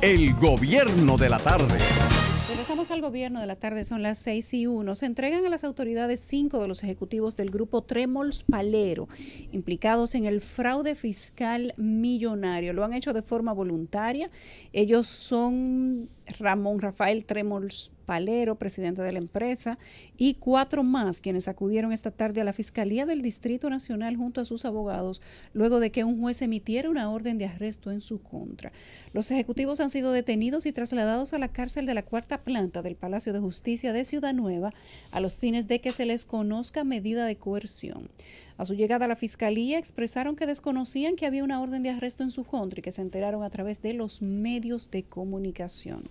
El gobierno de la tarde
al gobierno de la tarde, son las seis y uno. Se entregan a las autoridades cinco de los ejecutivos del grupo Tremols Palero, implicados en el fraude fiscal millonario. Lo han hecho de forma voluntaria. Ellos son Ramón Rafael Tremols Palero, presidente de la empresa, y cuatro más quienes acudieron esta tarde a la Fiscalía del Distrito Nacional junto a sus abogados, luego de que un juez emitiera una orden de arresto en su contra. Los ejecutivos han sido detenidos y trasladados a la cárcel de la cuarta planta del Palacio de Justicia de Ciudad Nueva a los fines de que se les conozca medida de coerción. A su llegada a la fiscalía expresaron que desconocían que había una orden de arresto en su contra y que se enteraron a través de los medios de comunicación.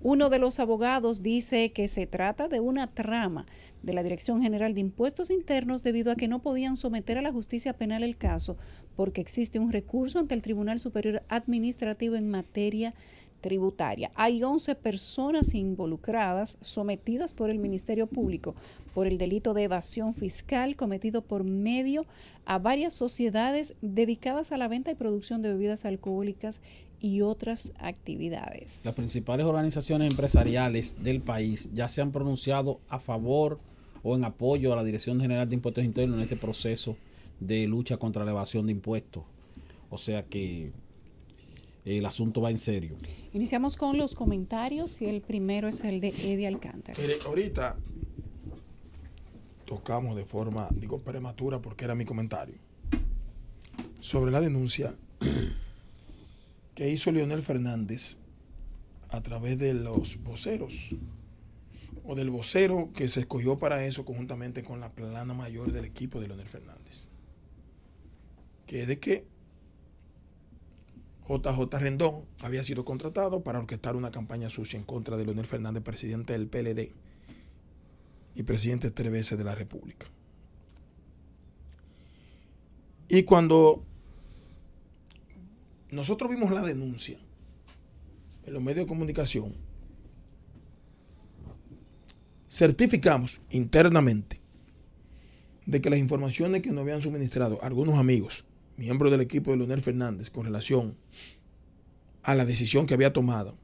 Uno de los abogados dice que se trata de una trama de la Dirección General de Impuestos Internos debido a que no podían someter a la justicia penal el caso porque existe un recurso ante el Tribunal Superior Administrativo en materia de tributaria. Hay 11 personas involucradas sometidas por el Ministerio Público por el delito de evasión fiscal cometido por medio a varias sociedades dedicadas a la venta y producción de bebidas alcohólicas y otras actividades.
Las principales organizaciones empresariales del país ya se han pronunciado a favor o en apoyo a la Dirección General de Impuestos Internos en este proceso de lucha contra la evasión de impuestos. O sea que el asunto va en serio.
Iniciamos con los comentarios y el primero es el de Eddie Alcántara.
Mire, ahorita tocamos de forma, digo, prematura porque era mi comentario, sobre la denuncia (clears throat) que hizo Leonel Fernández a través de los voceros o del vocero que se escogió para eso conjuntamente con la plana mayor del equipo de Leonel Fernández. Que es de que JJ Rendón había sido contratado para orquestar una campaña sucia en contra de Leonel Fernández, presidente del PLD y presidente tres veces de la República. Y cuando nosotros vimos la denuncia en los medios de comunicación, certificamos internamente de que las informaciones que nos habían suministrado algunos amigos miembro del equipo de Leonel Fernández, con relación a la decisión que había tomado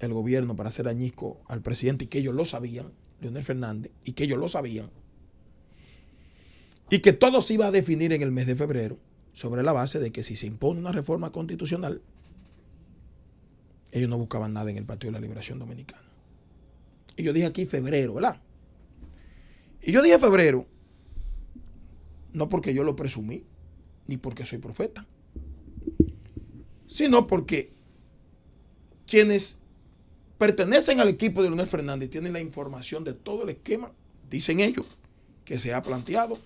el gobierno para hacer añisco al presidente y que ellos lo sabían, Leonel Fernández, y que ellos lo sabían, y que todo se iba a definir en el mes de febrero sobre la base de que si se impone una reforma constitucional, ellos no buscaban nada en el Partido de la Liberación Dominicana. Y yo dije aquí febrero, ¿verdad? Y yo dije febrero, no porque yo lo presumí, ni porque soy profeta, sino porque quienes pertenecen al equipo de Leonel Fernández tienen la información de todo el esquema, dicen ellos, que se ha planteado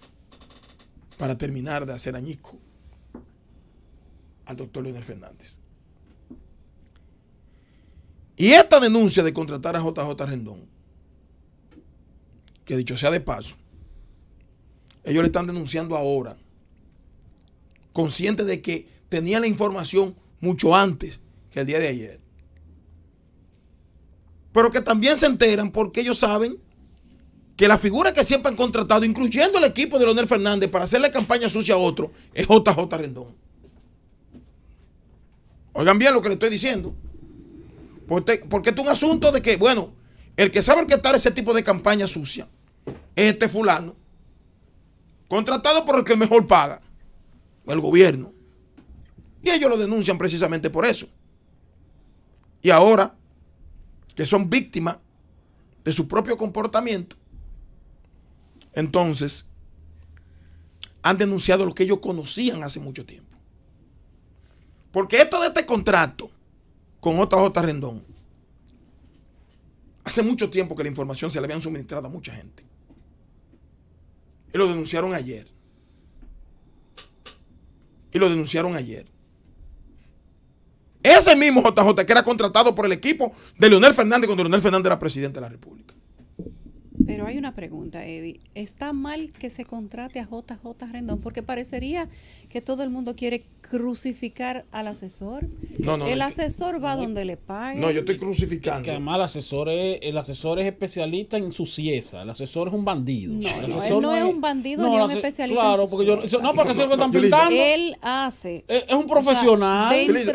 para terminar de hacer añico al doctor Leonel Fernández. Y esta denuncia de contratar a JJ Rendón, que dicho sea de paso, ellos le están denunciando ahora consciente de que tenía la información mucho antes que el día de ayer. Pero que también se enteran porque ellos saben que la figura que siempre han contratado, incluyendo el equipo de Leonel Fernández, para hacerle campaña sucia a otro, es JJ Rendón. Oigan bien lo que les estoy diciendo. Porque, porque es un asunto de que, bueno, el que sabe orquestar ese tipo de campaña sucia es este fulano, contratado por el que mejor paga el gobierno. Y ellos lo denuncian precisamente por eso. Y ahora que son víctimas de su propio comportamiento, entonces han denunciado lo que ellos conocían hace mucho tiempo. Porque esto de este contrato con JJ Rendón, hace mucho tiempo que la información se le habían suministrado a mucha gente. Y lo denunciaron ayer lo denunciaron ayer. Ese mismo JJ que era contratado por el equipo de Leonel Fernández cuando Leonel Fernández era presidente de la República.
Pero hay una pregunta, Eddie. ¿Está mal que se contrate a JJ Rendón? Porque parecería que todo el mundo quiere crucificar al asesor. No, no, el asesor va donde le pague No, yo
estoy crucificando. Que además el asesor es, el asesor es especialista en sucieza. El asesor es un bandido. No, él no, es,
un bandido ni un especialista. Claro, porque yo no, porque se
lo están pintando. Él
hace. Es, un profesional. utiliza,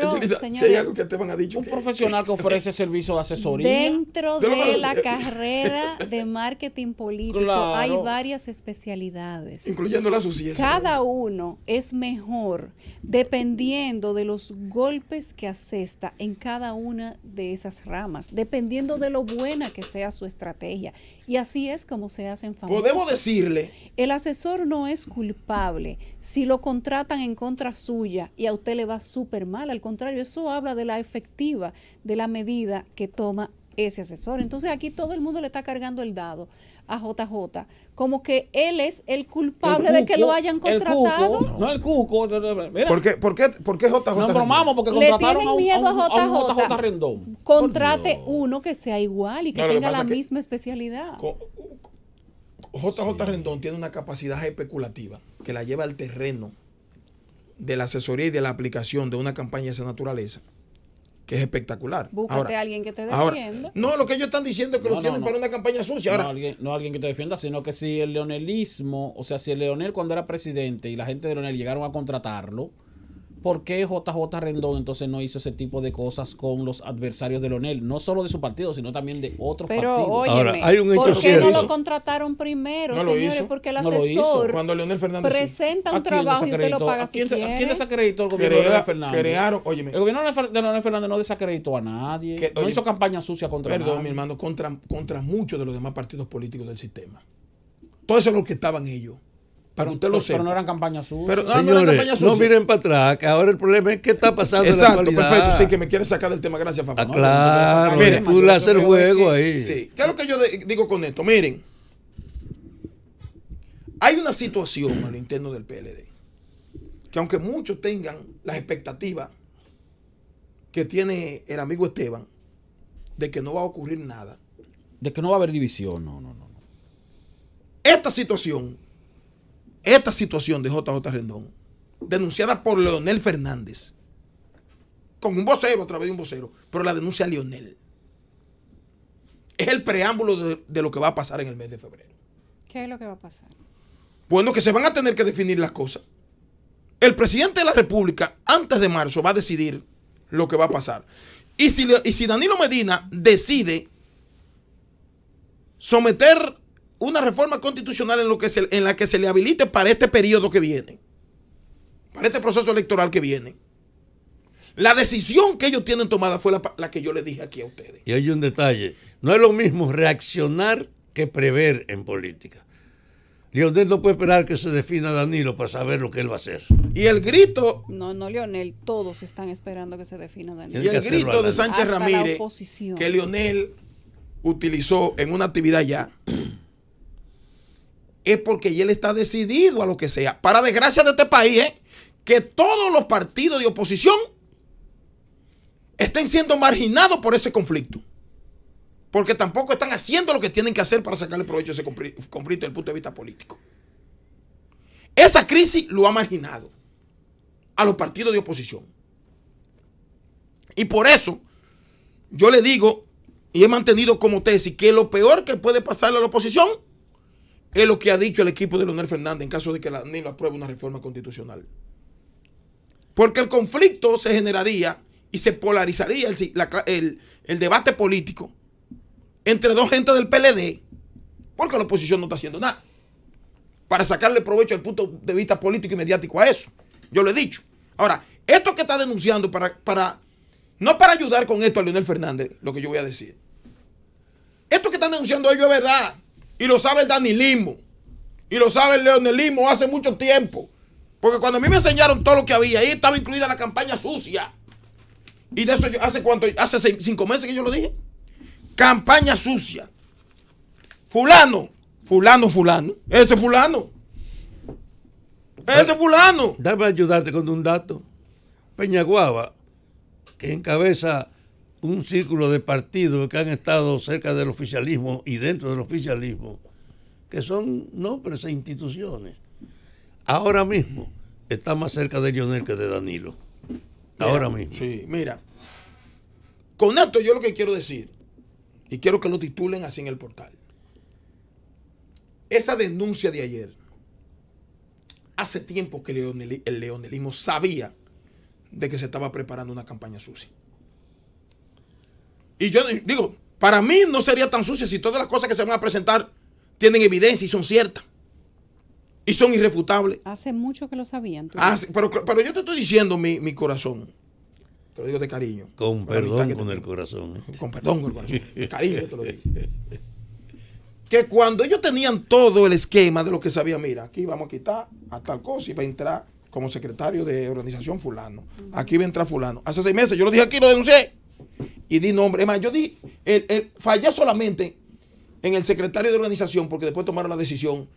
Un profesional que (laughs) ofrece servicio de asesoría. Dentro de la carrera
de marketing marketing político hay varias especialidades. Incluyendo la suciedad. Cada uno es mejor dependiendo de los golpes que asesta en cada una de esas ramas, dependiendo de lo buena que sea su estrategia. Y así es como se hacen famosos. Podemos decirle. El asesor no es culpable si lo contratan en contra suya y a usted le va súper mal. Al contrario, eso habla de la efectiva, de la medida que toma ese asesor. Entonces aquí todo el mundo le está cargando el dado a JJ, como que él es el culpable de que lo hayan contratado. El
cuco, no el cuco. Mira. ¿Por, qué, JJ? No bromamos porque contrataron a, un, miedo a, JJ Rendón.
Contrate uno que sea igual y que tenga la misma especialidad.
JJ Rendón tiene una capacidad especulativa que la lleva al terreno de la asesoría y de la aplicación de una campaña de esa naturaleza que es espectacular. Búscate a
alguien que te defienda.
no, lo que ellos están diciendo es que lo tienen para una campaña sucia. Ahora,
no, alguien, que te defienda, sino que si el leonelismo, o sea, si el leonel cuando era presidente y la gente de leonel llegaron a contratarlo, ¿por qué JJ Rendón entonces no hizo ese tipo de cosas con los adversarios de Leonel? No solo de su partido, sino también de otros partidos. Pero Ahora, ¿por qué no lo
contrataron primero, señores? porque el asesor Cuando
Fernández presenta un trabajo y usted lo paga si quiere. quién desacreditó el gobierno de Leonel Fernández? El gobierno de Leonel Fernández no desacreditó a nadie, no hizo campaña sucia contra perdón, Perdón, mi hermano, contra, contra muchos de los demás partidos políticos del sistema. Todo eso es lo que estaban ellos. Para usted lo sé. Pero no eran campañas suyas. Pero, ah, no, miren
para atrás, que ahora el problema es qué está pasando Exacto, en la perfecto. Sí, que me quieren sacar del tema. Gracias, Fafa. Ah, claro, tú le haces el juego ahí. Sí. ¿Qué es lo que
yo digo con esto? Miren, hay una situación al interno del PLD que aunque muchos tengan las expectativas que tiene el amigo Esteban de que no va a ocurrir nada. De que no va a haber división, no, no, no. Esta situación esta situación de JJ Rendón, denunciada por Leonel Fernández, con un vocero, a través de un vocero, pero la denuncia a Leonel. Es el preámbulo de, lo que va a pasar en el mes de febrero.
¿Qué es lo que va a pasar?
Bueno, que se van a tener que definir las cosas. El presidente de la República, antes de marzo, va a decidir lo que va a pasar. Y si, y si Danilo Medina decide someter una reforma constitucional en, lo que en la que se le habilite para este periodo que viene, para este proceso electoral que viene. La decisión que ellos tienen tomada fue la, que yo le dije aquí a ustedes.
Y hay un detalle, no es lo mismo reaccionar que prever en política. Leonel no puede esperar que se defina Danilo para saber lo que él va a hacer. Y el grito.
No, no, Leonel, todos están esperando que se defina Danilo. Y el grito de Sánchez Ramírez que
Leonel utilizó en una actividad ya es porque él está decidido a lo que sea. Para desgracia de este país, ¿eh? que todos los partidos de oposición estén siendo marginados por ese conflicto. Porque tampoco están haciendo lo que tienen que hacer para sacarle provecho a ese conflicto desde el punto de vista político. Esa crisis lo ha marginado a los partidos de oposición. Y por eso yo le digo y he mantenido como tesis que lo peor que puede pasar a la oposición es lo que ha dicho el equipo de Leonel Fernández en caso de que la lo apruebe una reforma constitucional. Porque el conflicto se generaría y se polarizaría el, debate político entre dos gentes del PLD, porque la oposición no está haciendo nada para sacarle provecho el punto de vista político y mediático a eso. Yo lo he dicho. Ahora, esto que está denunciando para, para no para ayudar con esto a Leonel Fernández, lo que yo voy a decir. Esto que están denunciando ellos es verdad. Y lo sabe el danilismo. Y lo sabe el leonelismo hace mucho tiempo. Porque cuando a mí me enseñaron todo lo que había, ahí estaba incluida la campaña sucia. Y de eso yo, hace cuánto, hace cinco meses que yo lo dije. Campaña sucia. Fulano,
fulano, fulano. Ese fulano. Ese fulano. Dame ayudarte con un dato. Peñaguaba, que encabeza un círculo de partidos que han estado cerca del oficialismo y dentro del oficialismo, que son nombres e instituciones. Ahora mismo está más cerca de Lionel que de Danilo. Ahora mismo. Sí, mira.
Con esto yo lo que quiero decir, y quiero que lo titulen así en el portal. Esa denuncia de ayer, hace tiempo que el leonelismo sabía de que se estaba preparando una campaña sucia. Y yo digo, para mí no sería tan sucia si todas las cosas que se van a presentar tienen evidencia y son ciertas. Y son irrefutables.
Hace mucho que lo sabían.
pero, yo te estoy diciendo mi, corazón. Te lo digo de cariño.
Con perdón con el corazón. ¿eh? Con perdón con el corazón. (laughs) Cariño
te lo digo. Que cuando ellos tenían todo el esquema de lo que sabía mira, aquí vamos a quitar a tal cosa y va a entrar como secretario de organización fulano. Aquí va a entrar fulano. Hace seis meses yo lo dije aquí, lo denuncié y di nombre. Es más, yo di, el, eh, eh, fallé solamente en el secretario de organización porque después tomaron la decisión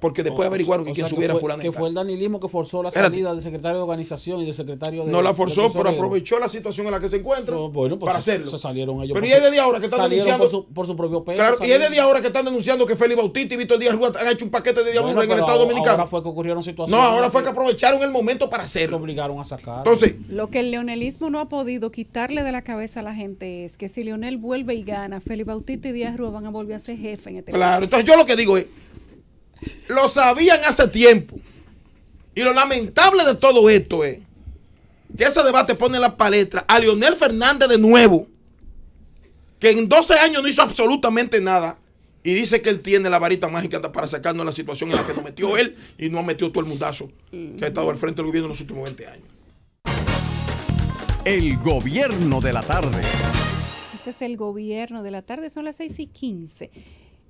porque después averiguaron que quien subiera fue, fulano. Que fue el
danilismo que forzó la salida del secretario de organización y del secretario de... No la forzó, pero aprovechó
la situación en la que se encuentra pues para hacerlo. Se salieron ellos. Pero y es día ahora que están denunciando... Por su, propio peso. y es día ahora que están denunciando que Félix Bautista y Víctor Díaz Rúa han hecho un paquete de Diablo en el Estado Dominicano. Ahora fue que ocurrieron situaciones... No, ahora fue que aprovecharon el momento para hacerlo. Lo obligaron a sacar. Entonces...
Lo que el leonelismo no ha podido quitarle de la cabeza a la gente es que si Leonel vuelve y gana, Félix Bautista y Díaz Rúa van a volver a ser jefe en este Claro,
entonces yo lo que digo es lo sabían hace tiempo. Y lo lamentable de todo esto es que ese debate pone la palestra a Leonel Fernández de nuevo, que en 12 años no hizo absolutamente nada. Y dice que él tiene la varita mágica para sacarnos de la situación en la que nos metió él y no ha metido todo el mundazo que ha estado al frente del gobierno en los últimos 20 años. El gobierno de la tarde.
Este es el gobierno de la tarde, son las 6 y 15.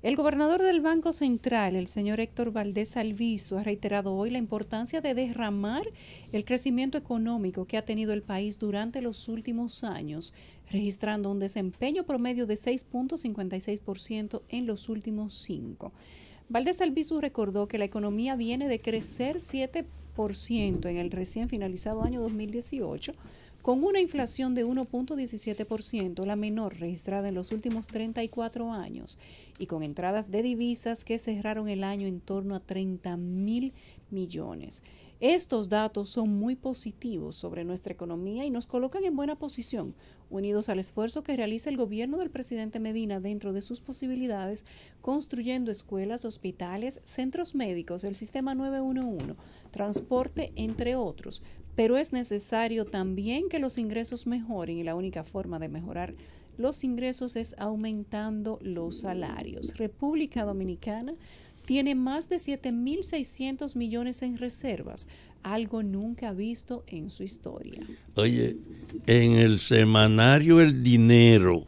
El gobernador del Banco Central, el señor Héctor Valdés Alviso, ha reiterado hoy la importancia de derramar el crecimiento económico que ha tenido el país durante los últimos años, registrando un desempeño promedio de 6.56% en los últimos cinco. Valdés Alviso recordó que la economía viene de crecer 7% en el recién finalizado año 2018 con una inflación de 1.17%, la menor registrada en los últimos 34 años, y con entradas de divisas que cerraron el año en torno a 30 mil millones. Estos datos son muy positivos sobre nuestra economía y nos colocan en buena posición, unidos al esfuerzo que realiza el gobierno del presidente Medina dentro de sus posibilidades, construyendo escuelas, hospitales, centros médicos, el sistema 911, transporte, entre otros, pero es necesario también que los ingresos mejoren y la única forma de mejorar los ingresos es aumentando los salarios. República Dominicana tiene más de 7.600 millones en reservas, algo nunca visto en su historia.
Oye, en el semanario El Dinero,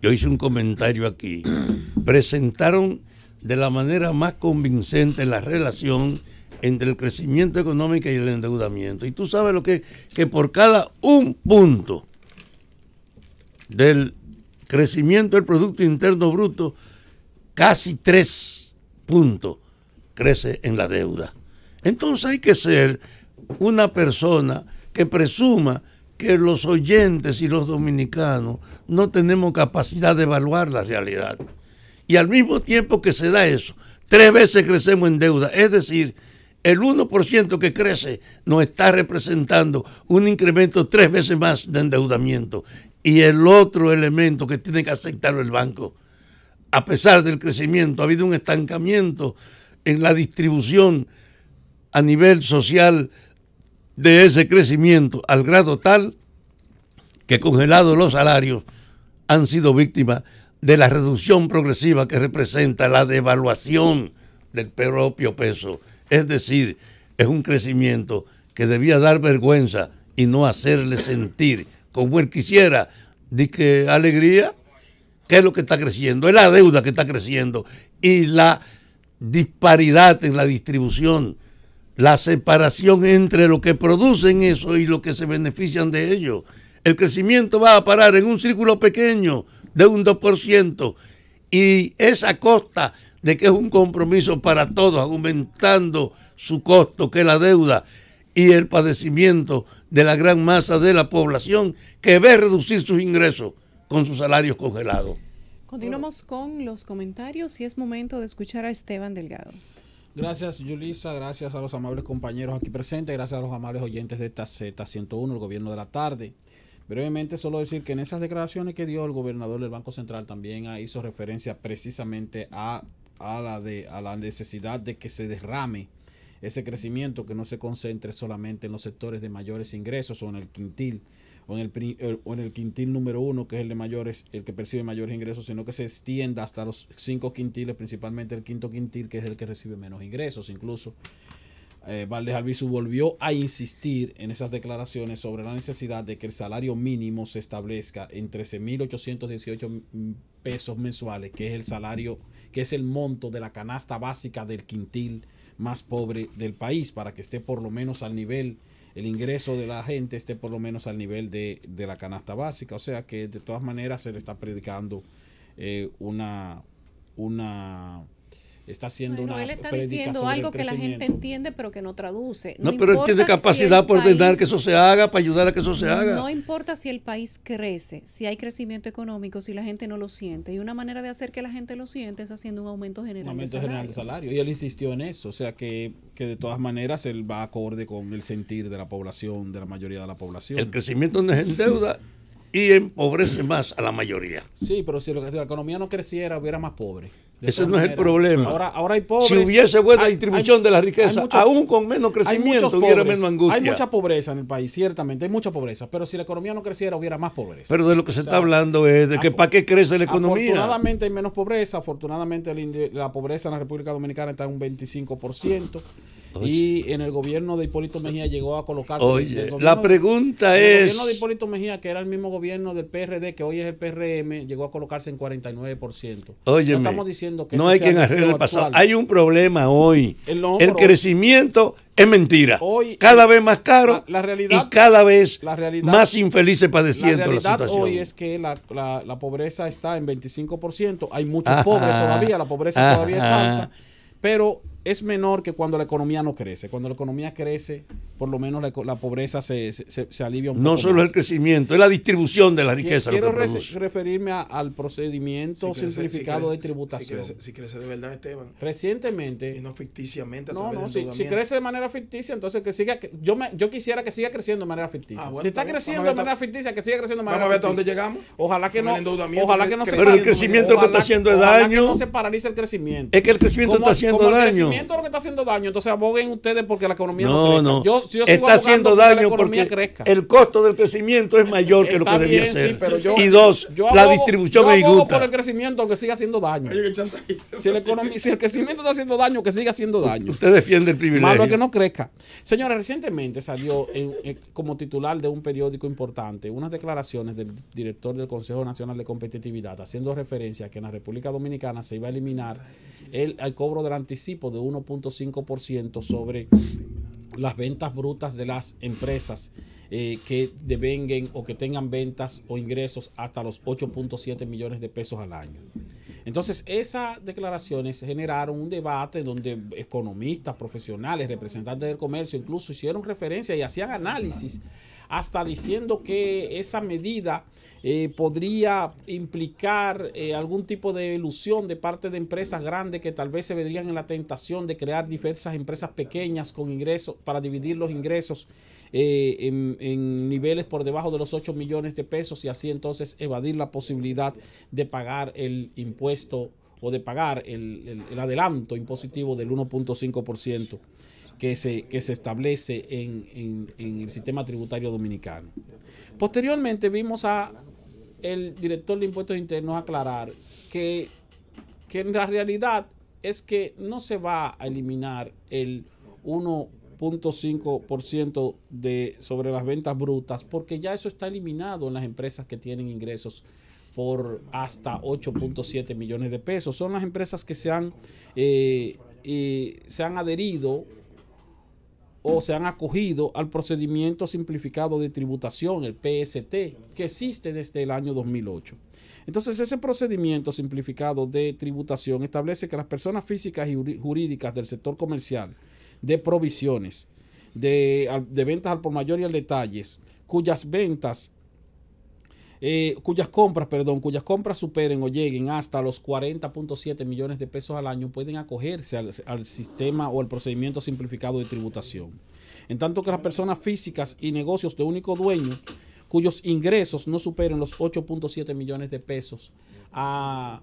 yo hice un comentario aquí, (clears throat) presentaron de la manera más convincente la relación entre el crecimiento económico y el endeudamiento. Y tú sabes lo que es, que por cada un punto del crecimiento del Producto Interno Bruto, casi tres puntos crece en la deuda. Entonces hay que ser una persona que presuma que los oyentes y los dominicanos no tenemos capacidad de evaluar la realidad. Y al mismo tiempo que se da eso, tres veces crecemos en deuda. Es decir, el 1% que crece nos está representando un incremento tres veces más de endeudamiento. Y el otro elemento que tiene que aceptar el banco, a pesar del crecimiento, ha habido un estancamiento en la distribución a nivel social de ese crecimiento, al grado tal que congelados los salarios han sido víctimas de la reducción progresiva que representa la devaluación del propio peso es decir, es un crecimiento que debía dar vergüenza y no hacerle sentir como él quisiera. De que alegría, ¿qué es lo que está creciendo? Es la deuda que está creciendo y la disparidad en la distribución, la separación entre lo que producen eso y lo que se benefician de ello. El crecimiento va a parar en un círculo pequeño de un 2% y es costa de que es un compromiso para todos, aumentando su costo, que es la deuda y el padecimiento de la gran masa de la población que ve reducir sus ingresos con sus salarios congelados.
Continuamos con los comentarios y es momento de escuchar a Esteban Delgado.
Gracias, Yulisa. Gracias a los amables compañeros aquí presentes. Gracias a los amables oyentes de esta Z101, el gobierno de la tarde. Brevemente, solo decir que en esas declaraciones que dio el gobernador del Banco Central también ah, hizo referencia precisamente a, a la, de, a la necesidad de que se derrame ese crecimiento, que no se concentre solamente en los sectores de mayores ingresos o en el quintil o en el, eh, o en el quintil número uno, que es el de mayores, el que percibe mayores ingresos, sino que se extienda hasta los cinco quintiles, principalmente el quinto quintil, que es el que recibe menos ingresos, incluso eh, Valdés Albizu volvió a insistir en esas declaraciones sobre la necesidad de que el salario mínimo se establezca en 13.818 pesos mensuales, que es el salario, que es el monto de la canasta básica del quintil más pobre del país, para que esté por lo menos al nivel, el ingreso de la gente esté por lo menos al nivel de, la canasta básica. O sea que de todas maneras se le está predicando eh, una, una está haciendo él está diciendo algo que la gente
entiende pero que no traduce. No, pero él tiene capacidad por que eso se haga, para ayudar a que eso se haga. No importa si el país crece, si hay crecimiento económico, si la gente no lo siente. Y una manera de hacer que la gente lo siente es haciendo un aumento general, aumento general salario.
Y él insistió en eso, o sea que, que de todas maneras él va acorde con el
sentir de la población, de la mayoría de la población. El crecimiento no es en deuda y empobrece más a la mayoría.
Sí, pero si la economía no creciera, hubiera más pobres.
Ese no es el problema. Ahora, ahora hay pobres, Si hubiese buena distribución de la riqueza, aún con menos crecimiento hubiera menos angustia. Hay mucha
pobreza en el país, ciertamente, hay mucha pobreza, pero si la economía no creciera hubiera más pobreza. Pero de lo que se está hablando es de que para qué crece la economía. Afortunadamente hay menos pobreza, afortunadamente la pobreza en la República Dominicana está en un 25%. Y en el gobierno de Hipólito Mejía llegó a colocarse. Oye, la pregunta el es. El gobierno de Hipólito Mejía, que era el mismo gobierno del PRD, que hoy es el PRM, llegó a colocarse en 49%. Oye, no estamos diciendo que no hay quien hacer el pasado. Hay
un problema hoy. El, crecimiento es mentira. Hoy, cada vez más caro y cada vez más infelices padeciendo la, realidad la situación. Hoy es
que la, la, pobreza está en 25%. Hay muchos pobres todavía, la pobreza todavía es alta. Pero es menor que cuando la economía no crece. Cuando la economía crece, por lo menos la, pobreza se, se, alivia un poco. No solo el
crecimiento, es la distribución de la riqueza.
Quiero referirme al procedimiento simplificado de tributación. Si
crece, de verdad, Esteban.
Recientemente. Y no ficticiamente. no, no, si, crece de manera ficticia, entonces que siga. Yo, yo quisiera que siga creciendo de manera ficticia. Ah, si está creciendo de manera ficticia, que siga creciendo de manera ficticia. Vamos a ver hasta dónde llegamos. Ojalá que no. Ojalá que no se. Pero el crecimiento que está haciendo es daño. no se paralice el crecimiento. Es que el crecimiento está haciendo daño lo que está haciendo daño, entonces aboguen ustedes porque la economía no,
crezca. está haciendo daño porque el costo del crecimiento es mayor que lo que debía ser. y dos, yo abogo, la distribución yo abogo por el
crecimiento que siga haciendo daño. Si el, crecimiento está haciendo daño, que siga haciendo daño. Usted
defiende el privilegio. Malo lo que no
crezca. Señores, recientemente salió como titular de un periódico importante unas declaraciones del director del Consejo Nacional de Competitividad haciendo referencia a que en la República Dominicana se iba a eliminar el, cobro del anticipo de 1.5% sobre las ventas brutas de las empresas eh, que devenguen o que tengan ventas o ingresos hasta los 8.7 millones de pesos al año. Entonces, esas declaraciones generaron un debate donde economistas, profesionales, representantes del comercio, incluso hicieron referencia y hacían análisis hasta diciendo que esa medida eh, podría implicar eh, algún tipo de ilusión de parte de empresas grandes que tal vez se verían en la tentación de crear diversas empresas pequeñas con ingresos para dividir los ingresos eh, en, niveles por debajo de los 8 millones de pesos y así entonces evadir la posibilidad de pagar el impuesto o de pagar el, adelanto impositivo del 1.5% que se, que se establece en, en el sistema tributario dominicano. Posteriormente vimos a el director de impuestos internos aclarar que, en la realidad es que no se va a eliminar el 1.5% de sobre las ventas brutas porque ya eso está eliminado en las empresas que tienen ingresos por hasta 8.7 millones de pesos. Son las empresas que se han eh, eh, adherido o se han acogido al procedimiento simplificado de tributación, el PST, que existe desde el año 2008. Entonces, ese procedimiento simplificado de tributación establece que las personas físicas y jurídicas del sector comercial de provisiones, de, ventas al por mayor y al detalles, cuyas ventas eh, cuyas compras, perdón, cuyas compras superen o lleguen hasta los 40.7 millones de pesos al año pueden acogerse al, al sistema o al procedimiento simplificado de tributación. En tanto que las personas físicas y negocios de único dueño cuyos ingresos no superen los 8.7 millones de pesos a ah,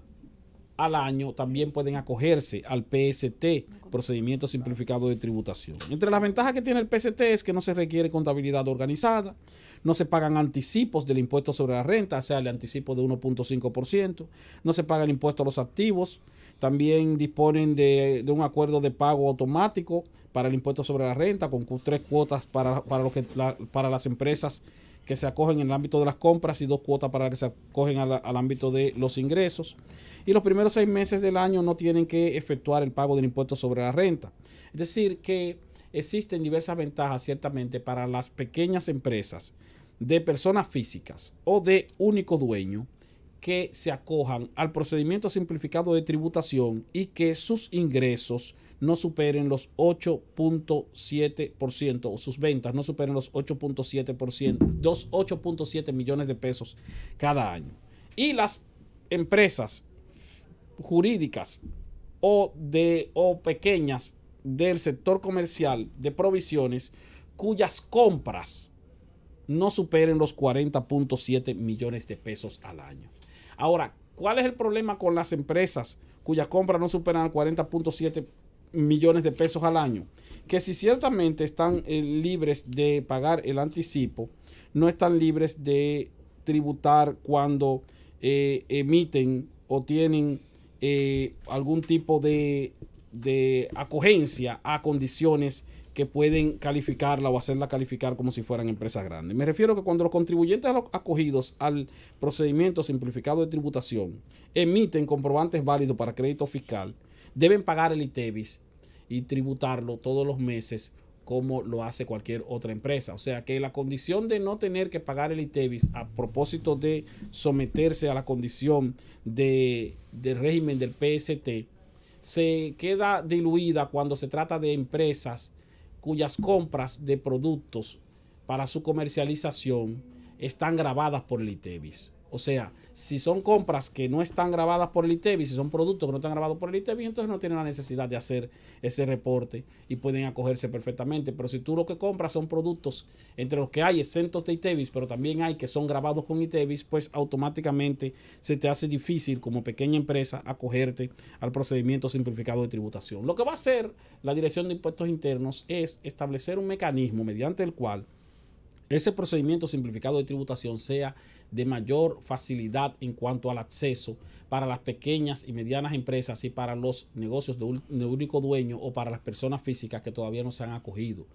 al año también pueden acogerse al PST, Procedimiento Simplificado de Tributación. Entre las ventajas que tiene el PST es que no se requiere contabilidad organizada, no se pagan anticipos del impuesto sobre la renta, o sea, el anticipo de 1.5%, no se paga el impuesto a los activos, también disponen de, un acuerdo de pago automático para el impuesto sobre la renta con tres cuotas para, que, para las empresas que se acogen en el ámbito de las compras y dos cuotas para que se acogen al, ámbito de los ingresos. Y los primeros seis meses del año no tienen que efectuar el pago del impuesto sobre la renta. Es decir, que existen diversas ventajas ciertamente para las pequeñas empresas de personas físicas o de único dueño que se acojan al procedimiento simplificado de tributación y que sus ingresos no superen los 8.7% o sus ventas no superen los 8.7%, 8.7 millones de pesos cada año. Y las empresas jurídicas o de o pequeñas del sector comercial de provisiones cuyas compras no superen los 40.7 millones de pesos al año. Ahora, ¿cuál es el problema con las empresas cuyas compras no superan 40.7 millones de pesos al año? Que si ciertamente están eh, libres de pagar el anticipo, no están libres de tributar cuando eh, emiten o tienen eh, algún tipo de, de acogencia a condiciones que pueden calificarla o hacerla calificar como si fueran empresas grandes. Me refiero que cuando los contribuyentes acogidos al procedimiento simplificado de tributación emiten comprobantes válidos para crédito fiscal, deben pagar el ITEVIS y tributarlo todos los meses como lo hace cualquier otra empresa. O sea que la condición de no tener que pagar el ITEVIS a propósito de someterse a la condición de, del régimen del PST se queda diluida cuando se trata de empresas cuyas compras de productos para su comercialización están grabadas por el ITEVIS. O sea, si son compras que no están grabadas por el ITEBI, e si son productos que no están grabados por el ITEBI, e entonces no tienen la necesidad de hacer ese reporte y pueden acogerse perfectamente. Pero si tú lo que compras son productos entre los que hay exentos de ITEBIS, pero también hay que son grabados con ITEBIS, pues automáticamente se te hace difícil como pequeña empresa acogerte al procedimiento simplificado de tributación. Lo que va a hacer la Dirección de Impuestos Internos es establecer un mecanismo mediante el cual ese procedimiento simplificado de tributación sea de mayor facilidad en cuanto al acceso para las pequeñas y medianas empresas y para los negocios de, un, único dueño o para las personas físicas que todavía no se han acogido.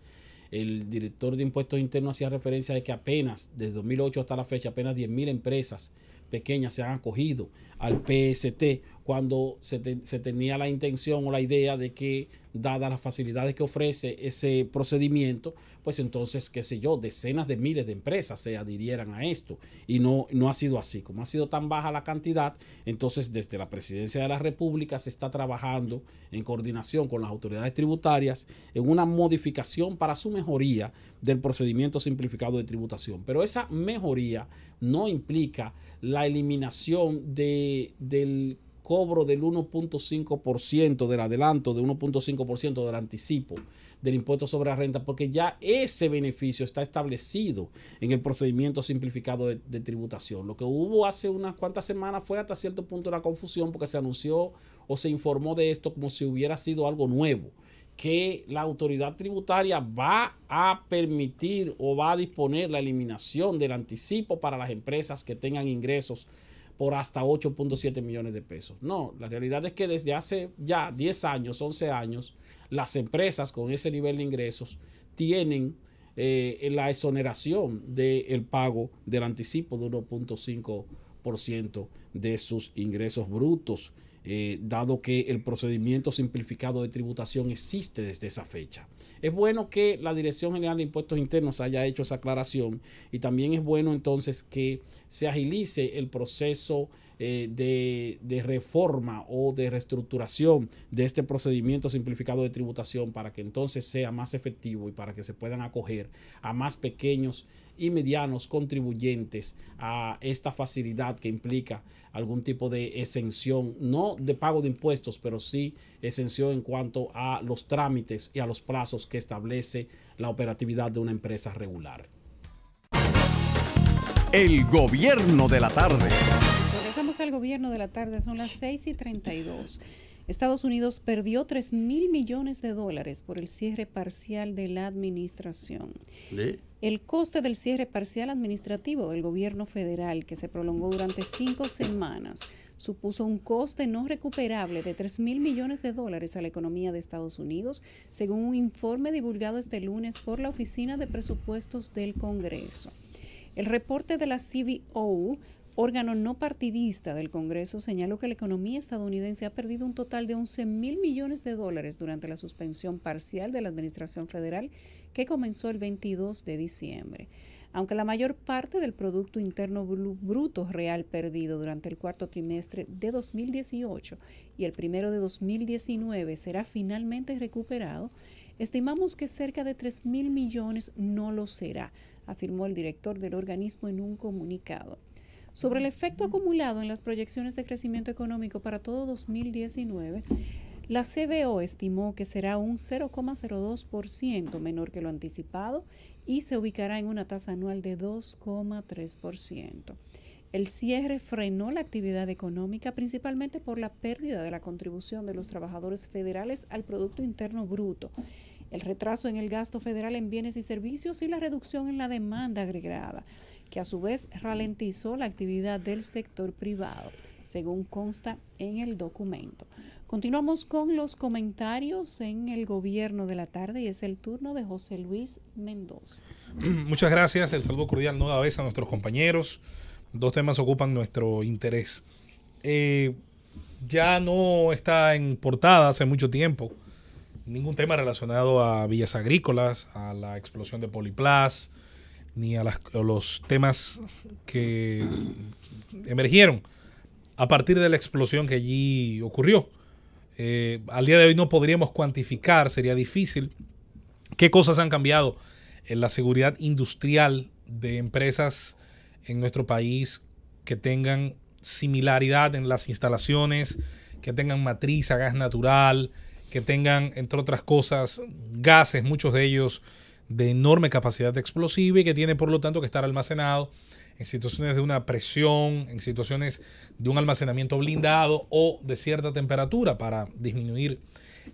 El director de impuestos internos hacía referencia de que apenas, desde 2008 hasta la fecha, apenas 10.000 empresas pequeñas se han acogido al PST cuando se, tenía la intención o la idea de que, dadas las facilidades que ofrece ese procedimiento, pues entonces, qué sé yo, decenas de miles de empresas se adhirieran a esto. Y no, no ha sido así. Como ha sido tan baja la cantidad, entonces desde la Presidencia de la República se está trabajando en coordinación con las autoridades tributarias en una modificación para su mejoría del procedimiento simplificado de tributación. Pero esa mejoría no implica la eliminación de, del cobro del 1.5% del adelanto, del 1.5% del anticipo del impuesto sobre la renta, porque ya ese beneficio está establecido en el procedimiento simplificado de, tributación. Lo que hubo hace unas cuantas semanas fue hasta cierto punto la confusión porque se anunció o se informó de esto como si hubiera sido algo nuevo que la autoridad tributaria va a permitir o va a disponer la eliminación del anticipo para las empresas que tengan ingresos por hasta 8.7 millones de pesos. No, la realidad es que desde hace ya 10 años, 11 años, las empresas con ese nivel de ingresos tienen eh, la exoneración del pago del anticipo de 1.5% de sus ingresos brutos. Eh, dado que el procedimiento simplificado de tributación existe desde esa fecha. Es bueno que la Dirección General de Impuestos Internos haya hecho esa aclaración y también es bueno entonces que se agilice el proceso eh, de, de, reforma o de reestructuración de este procedimiento simplificado de tributación para que entonces sea más efectivo y para que se puedan acoger a más pequeños y medianos contribuyentes a esta facilidad que implica algún tipo de exención, no de pago de impuestos, pero sí exención en cuanto a los trámites y a los plazos que establece la operatividad de una empresa regular. El gobierno de la tarde.
Vamos al gobierno de la tarde, son las 6 y 32. Estados Unidos perdió 3 mil millones de dólares por el cierre parcial de la administración. El coste del cierre parcial administrativo del gobierno federal, que se prolongó durante cinco semanas, supuso un coste no recuperable de 3 mil millones de dólares a la economía de Estados Unidos, según un informe divulgado este lunes por la Oficina de Presupuestos del Congreso. El reporte de la CBO órgano no partidista del Congreso señaló que la economía estadounidense ha perdido un total de 11 mil millones de dólares durante la suspensión parcial de la Administración Federal que comenzó el 22 de diciembre. Aunque la mayor parte del Producto Interno Bruto Real perdido durante el cuarto trimestre de 2018 y el primero de 2019 será finalmente recuperado, estimamos que cerca de 3 mil millones no lo será, afirmó el director del organismo en un comunicado sobre el efecto acumulado en las proyecciones de crecimiento económico para todo 2019, la CBO estimó que será un 0,02% menor que lo anticipado y se ubicará en una tasa anual de 2,3%. El cierre frenó la actividad económica principalmente por la pérdida de la contribución de los trabajadores federales al Producto Interno Bruto, el retraso en el gasto federal en bienes y servicios y la reducción en la demanda agregada que a su vez ralentizó la actividad del sector privado, según consta en el documento. Continuamos con los comentarios en el gobierno de la tarde y es el turno de José Luis Mendoza.
(clears throat) Muchas gracias, el saludo cordial nueva vez a nuestros compañeros. Dos temas ocupan nuestro interés. Eh, ya no está en portada hace mucho tiempo ningún tema relacionado a vías agrícolas, a la explosión de Poliplas, ni a, los temas que emergieron a partir de la explosión que allí ocurrió. Eh, al día de hoy no podríamos cuantificar, sería difícil, qué cosas han cambiado en la seguridad industrial de empresas en nuestro país que tengan similaridad en las instalaciones, que tengan matriz a gas natural, que tengan, entre otras cosas, gases, muchos de ellos de enorme capacidad explosiva y que tiene por lo tanto que estar almacenado en situaciones de una presión, en situaciones de un almacenamiento blindado o de cierta temperatura para disminuir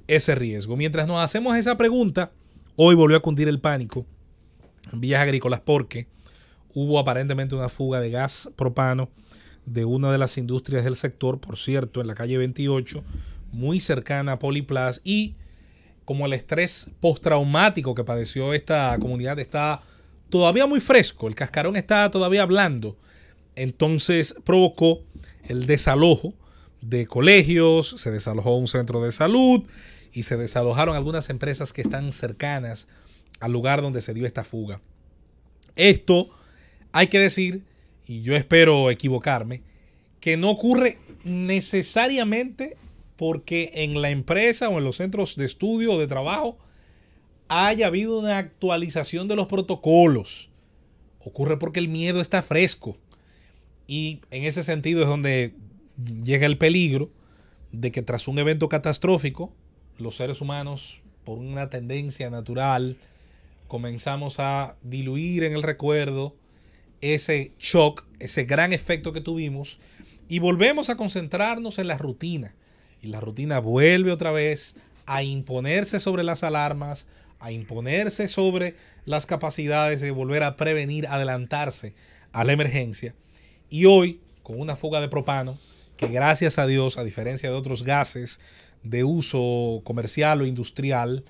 ese riesgo. Mientras nos hacemos esa pregunta, hoy volvió a cundir el pánico en vías agrícolas porque hubo aparentemente una fuga de gas propano de una de las industrias del sector, por cierto, en la calle 28, muy cercana a Poliplas y como el estrés postraumático que padeció esta comunidad está todavía muy fresco, el cascarón está todavía blando. Entonces provocó el desalojo de colegios, se desalojó un centro de salud y se desalojaron algunas empresas que están cercanas al lugar donde se dio esta fuga. Esto hay que decir, y yo espero equivocarme, que no ocurre necesariamente porque en la empresa o en los centros de estudio o de trabajo haya habido una actualización de los protocolos. Ocurre porque el miedo está fresco. Y en ese sentido es donde llega el peligro de que tras un evento catastrófico, los seres humanos, por una tendencia natural, comenzamos a diluir en el recuerdo ese shock, ese gran efecto que tuvimos, y volvemos a concentrarnos en la rutina y la rutina vuelve otra vez a imponerse sobre las alarmas, a imponerse sobre las capacidades de volver a prevenir, adelantarse a la emergencia. Y hoy, con una fuga de propano, que gracias a Dios, a diferencia de otros gases de uso comercial o industrial,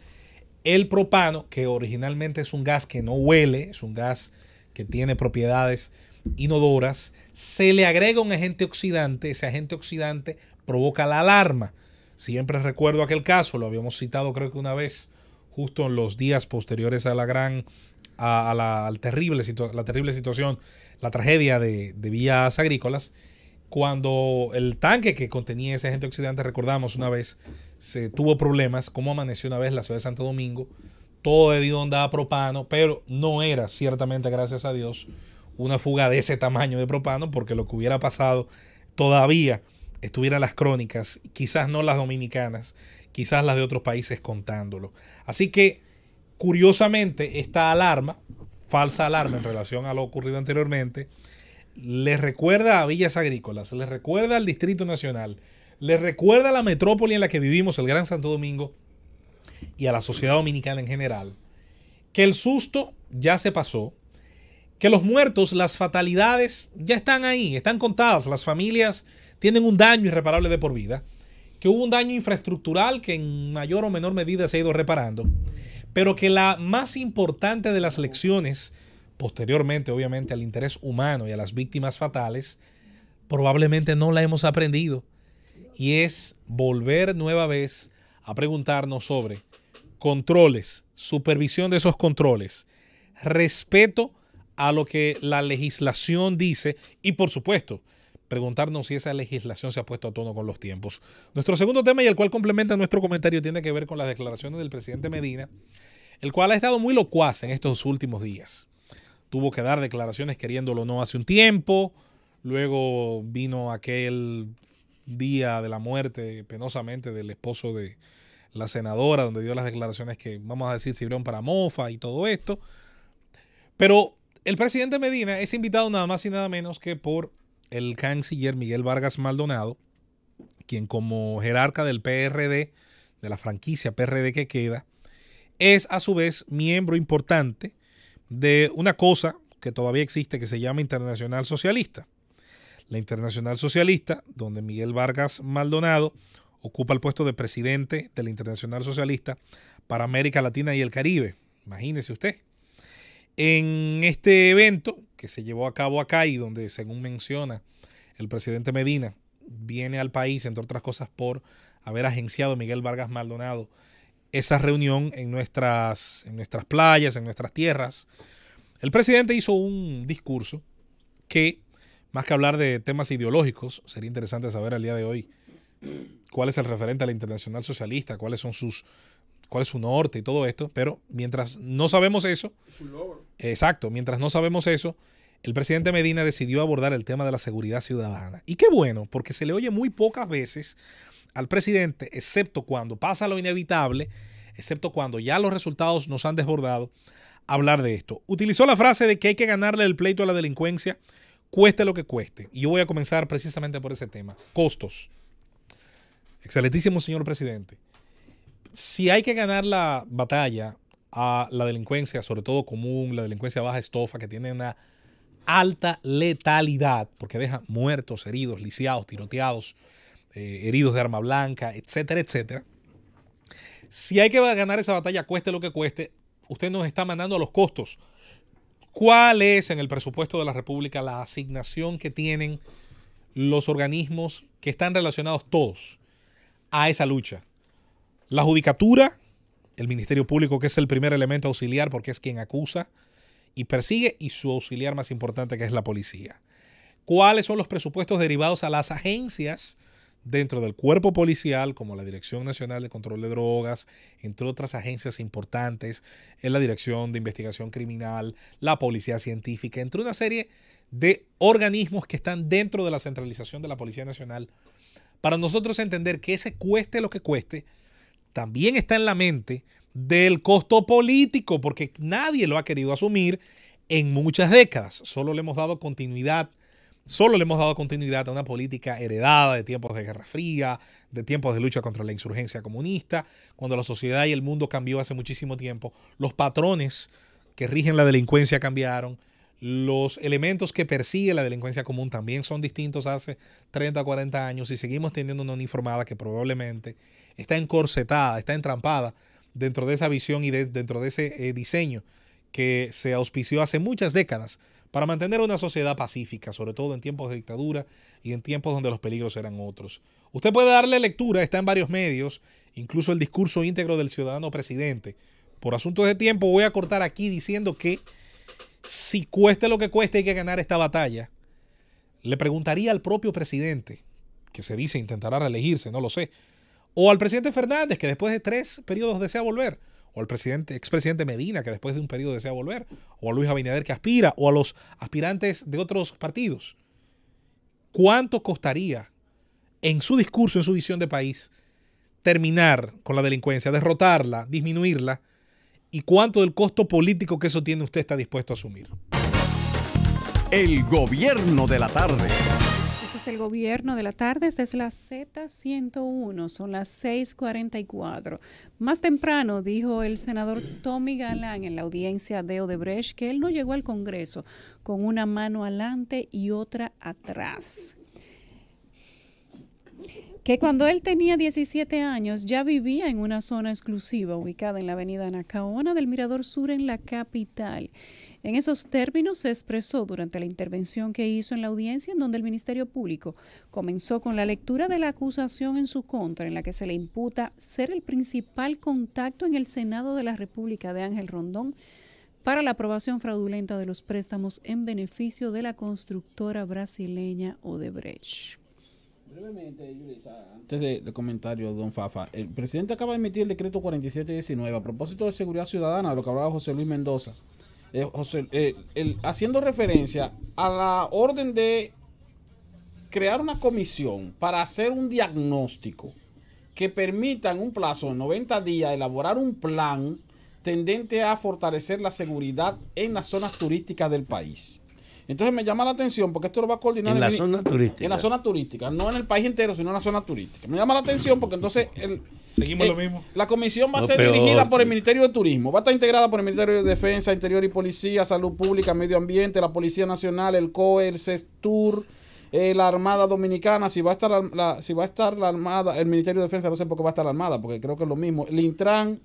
el propano, que originalmente es un gas que no huele, es un gas que tiene propiedades inodoras, se le agrega un agente oxidante, ese agente oxidante provoca la alarma. Siempre recuerdo aquel caso, lo habíamos citado creo que una vez, justo en los días posteriores a la gran, a, la, terrible la terrible situación, la tragedia de, vías agrícolas, cuando el tanque que contenía ese agente oxidante, recordamos una vez, se tuvo problemas, como amaneció una vez la ciudad de Santo Domingo, todo debido a propano, pero no era ciertamente, gracias a Dios, una fuga de ese tamaño de propano, porque lo que hubiera pasado todavía estuvieran las crónicas, quizás no las dominicanas, quizás las de otros países contándolo. Así que, curiosamente, esta alarma, falsa alarma en relación a lo ocurrido anteriormente, les recuerda a Villas Agrícolas, les recuerda al Distrito Nacional, les recuerda a la metrópoli en la que vivimos, el Gran Santo Domingo, y a la sociedad dominicana en general, que el susto ya se pasó, que los muertos, las fatalidades ya están ahí, están contadas, las familias tienen un daño irreparable de por vida, que hubo un daño infraestructural que en mayor o menor medida se ha ido reparando, pero que la más importante de las lecciones, posteriormente obviamente al interés humano y a las víctimas fatales, probablemente no la hemos aprendido, y es volver nueva vez a preguntarnos sobre controles, supervisión de esos controles, respeto a lo que la legislación dice y por supuesto preguntarnos si esa legislación se ha puesto a tono con los tiempos. Nuestro segundo tema y el cual complementa nuestro comentario tiene que ver con las declaraciones del presidente Medina, el cual ha estado muy locuaz en estos últimos días. Tuvo que dar declaraciones queriéndolo o no hace un tiempo, luego vino aquel día de la muerte penosamente del esposo de la senadora, donde dio las declaraciones que, vamos a decir, sirvieron para mofa y todo esto. Pero el presidente Medina es invitado nada más y nada menos que por el canciller Miguel Vargas Maldonado, quien como jerarca del PRD, de la franquicia PRD que queda, es a su vez miembro importante de una cosa que todavía existe que se llama Internacional Socialista. La Internacional Socialista, donde Miguel Vargas Maldonado ocupa el puesto de presidente de la Internacional Socialista para América Latina y el Caribe. Imagínese usted. En este evento, que se llevó a cabo acá y donde, según menciona el presidente Medina, viene al país, entre otras cosas, por haber agenciado Miguel Vargas Maldonado esa reunión en nuestras, en nuestras playas, en nuestras tierras. El presidente hizo un discurso que, más que hablar de temas ideológicos, sería interesante saber al día de hoy cuál es el referente a la internacional socialista, cuáles son sus cuál es su norte y todo esto, pero mientras no sabemos eso, exacto, mientras no sabemos eso, el presidente Medina decidió abordar el tema de la seguridad ciudadana. Y qué bueno, porque se le oye muy pocas veces al presidente, excepto cuando pasa lo inevitable, excepto cuando ya los resultados nos han desbordado, hablar de esto. Utilizó la frase de que hay que ganarle el pleito a la delincuencia, cueste lo que cueste. Y yo voy a comenzar precisamente por ese tema, costos. Excelentísimo señor presidente si hay que ganar la batalla a la delincuencia, sobre todo común, la delincuencia baja estofa, que tiene una alta letalidad, porque deja muertos, heridos, lisiados, tiroteados, eh, heridos de arma blanca, etcétera, etcétera. Si hay que ganar esa batalla, cueste lo que cueste, usted nos está mandando a los costos. ¿Cuál es en el presupuesto de la República la asignación que tienen los organismos que están relacionados todos a esa lucha? La judicatura, el Ministerio Público, que es el primer elemento auxiliar porque es quien acusa y persigue, y su auxiliar más importante que es la policía. ¿Cuáles son los presupuestos derivados a las agencias? dentro del cuerpo policial, como la Dirección Nacional de Control de Drogas, entre otras agencias importantes, en la Dirección de Investigación Criminal, la Policía Científica, entre una serie de organismos que están dentro de la centralización de la Policía Nacional, para nosotros entender que ese cueste lo que cueste, también está en la mente del costo político, porque nadie lo ha querido asumir en muchas décadas. Solo le hemos dado continuidad, solo le hemos dado continuidad a una política heredada de tiempos de Guerra Fría, de tiempos de lucha contra la insurgencia comunista, cuando la sociedad y el mundo cambió hace muchísimo tiempo, los patrones que rigen la delincuencia cambiaron, los elementos que persigue la delincuencia común también son distintos hace 30 o 40 años y seguimos teniendo una uniformada que probablemente está encorsetada, está entrampada dentro de esa visión y dentro de ese eh, diseño que se auspició hace muchas décadas para mantener una sociedad pacífica, sobre todo en tiempos de dictadura y en tiempos donde los peligros eran otros. Usted puede darle lectura, está en varios medios, incluso el discurso íntegro del ciudadano presidente. Por asuntos de tiempo voy a cortar aquí diciendo que si cueste lo que cueste hay que ganar esta batalla. Le preguntaría al propio presidente, que se dice intentará reelegirse, no lo sé, o al presidente Fernández, que después de tres periodos desea volver. O al presidente, expresidente Medina, que después de un periodo desea volver. O a Luis Abinader, que aspira. O a los aspirantes de otros partidos. ¿Cuánto costaría en su discurso, en su visión de país, terminar con la delincuencia, derrotarla, disminuirla? ¿Y cuánto del costo político que eso tiene usted está dispuesto a asumir? El gobierno de la tarde
el gobierno de la tarde, esta es la Z101, son las 6.44. Más temprano dijo el senador Tommy Galán en la audiencia de Odebrecht que él no llegó al Congreso con una mano adelante y otra atrás. Que cuando él tenía 17 años ya vivía en una zona exclusiva ubicada en la avenida Nacaona del Mirador Sur en la capital en esos términos se expresó durante la intervención que hizo en la audiencia en donde el Ministerio Público comenzó con la lectura de la acusación en su contra en la que se le imputa ser el principal contacto en el Senado de la República de Ángel Rondón para la aprobación fraudulenta de los préstamos en beneficio de la constructora brasileña Odebrecht
brevemente, antes de comentario Don Fafa, el presidente acaba de emitir el decreto 4719 a propósito de seguridad ciudadana, lo que hablaba José Luis Mendoza, eh, eh, haciendo referencia a la orden de crear una comisión para hacer un diagnóstico que permita en un plazo de 90 días elaborar un plan tendente a fortalecer la seguridad en las zonas turísticas del país. Entonces me llama la atención porque esto lo va a coordinar en la zona turística. En la zona turística, no en el país entero, sino en la zona turística. Me llama la atención porque entonces el, Seguimos lo mismo. La comisión va a ser dirigida por el Ministerio de Turismo, va a estar integrada por el Ministerio de Defensa, Interior y Policía, Salud Pública, Medio Ambiente, la Policía Nacional, el COE, el CESTUR. Eh, la Armada Dominicana, si va a estar la, si va a estar la Armada, el Ministerio de Defensa, no sé por qué va a estar la Armada, porque creo que es lo mismo, el Intran,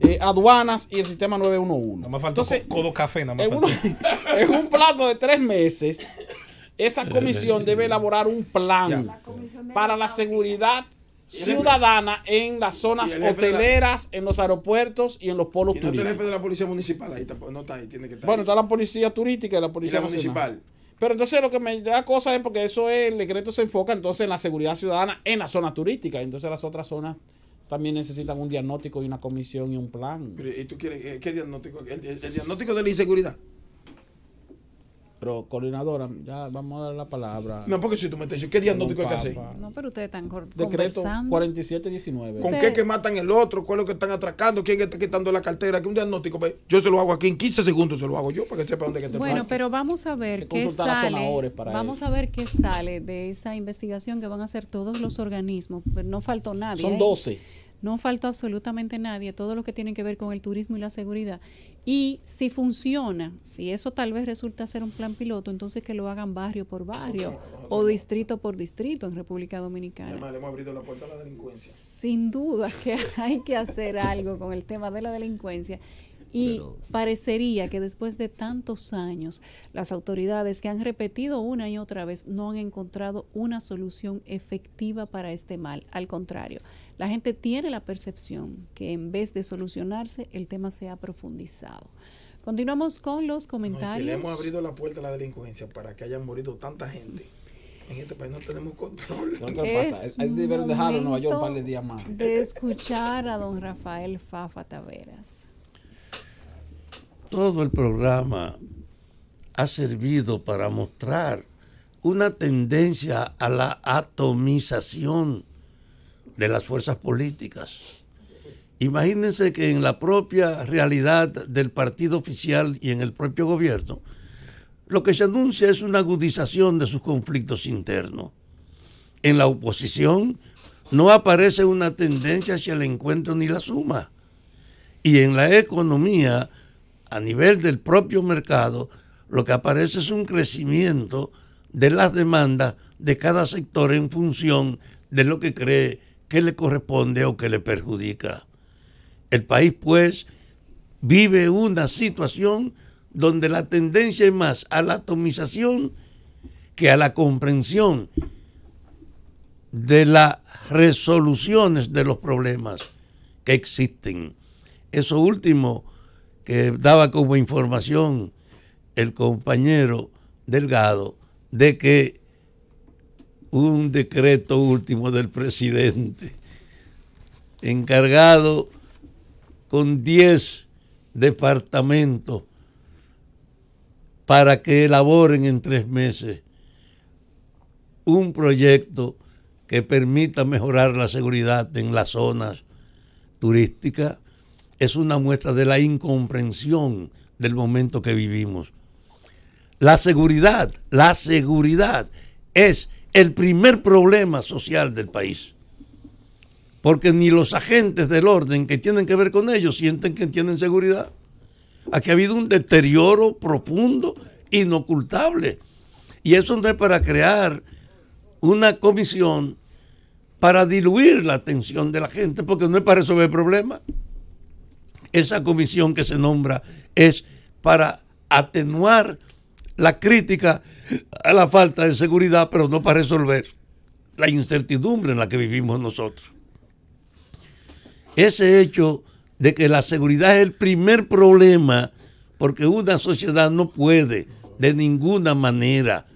eh, aduanas y el sistema 911. No Entonces, codo café, (laughs) en, un plazo de tres meses, esa comisión debe elaborar un
plan
para la seguridad ciudadana en las zonas hoteleras,
en los aeropuertos y en los polos ¿Y no turísticos. jefe de la policía municipal ahí no está ahí, tiene que estar. Bueno, está
la policía turística y la policía municipal. Pero entonces lo que me da cosa es porque eso es, el decreto se enfoca entonces en la seguridad ciudadana en la zona turística, entonces las otras zonas también necesitan un diagnóstico y una comisión y un plan.
¿Y tú quieres eh, qué diagnóstico? ¿El, el diagnóstico de la inseguridad?
Pero, coordinadora, ya vamos a dar la palabra. No, porque si tú me
estás ¿qué diagnóstico hay que hacer?
No, pero ustedes están Decreto
4719. ¿Con qué que matan el otro? ¿Cuál es lo que están atracando? ¿Quién está quitando la cartera? ¿Qué un diagnóstico? Pues, yo se lo hago aquí en 15 segundos, se lo hago yo para que sepa dónde que te Bueno,
pero vamos a ver qué sale. Vamos a ver qué sale de esa investigación que van a hacer todos los organismos. no faltó nadie. Son 12. ¿eh? No faltó absolutamente nadie, todo lo que tiene que ver con el turismo y la seguridad. Y si funciona, si eso tal vez resulta ser un plan piloto, entonces que lo hagan barrio por barrio o distrito por distrito en República Dominicana. Además, hemos la puerta a la delincuencia. Sin duda que (laughs) hay que hacer algo con el tema de la delincuencia. Y parecería que después de tantos años, las autoridades que han repetido una y otra vez no han encontrado una solución efectiva para este mal. Al contrario, la gente tiene la percepción que en vez de solucionarse, el tema se ha profundizado. Continuamos con los comentarios. No, le hemos abrido
la puerta a la delincuencia para que hayan morido tanta gente. En este país no tenemos control. es Hay en
Nueva York para de más. De escuchar a don Rafael Fafa Taveras.
Todo el programa ha servido para mostrar una tendencia a la atomización de las fuerzas políticas. Imagínense que en la propia realidad del partido oficial y en el propio gobierno, lo que se anuncia es una agudización de sus conflictos internos. En la oposición no aparece una tendencia hacia el encuentro ni la suma. Y en la economía, a nivel del propio mercado, lo que aparece es un crecimiento de las demandas de cada sector en función de lo que cree que le corresponde o que le perjudica. El país, pues, vive una situación donde la tendencia es más a la atomización que a la comprensión de las resoluciones de los problemas que existen. Eso último que daba como información el compañero Delgado de que un decreto último del presidente encargado con 10 departamentos para que elaboren en tres meses un proyecto que permita mejorar la seguridad en las zonas turísticas es una muestra de la incomprensión del momento que vivimos. La seguridad, la seguridad es el primer problema social del país. Porque ni los agentes del orden que tienen que ver con ellos sienten que tienen seguridad. Aquí ha habido un deterioro profundo, inocultable. Y eso no es para crear una comisión para diluir la atención de la gente, porque no es para resolver problemas. Esa comisión que se nombra es para atenuar la crítica a la falta de seguridad, pero no para resolver la incertidumbre en la que vivimos nosotros. Ese hecho de que la seguridad es el primer problema, porque una sociedad no puede de ninguna manera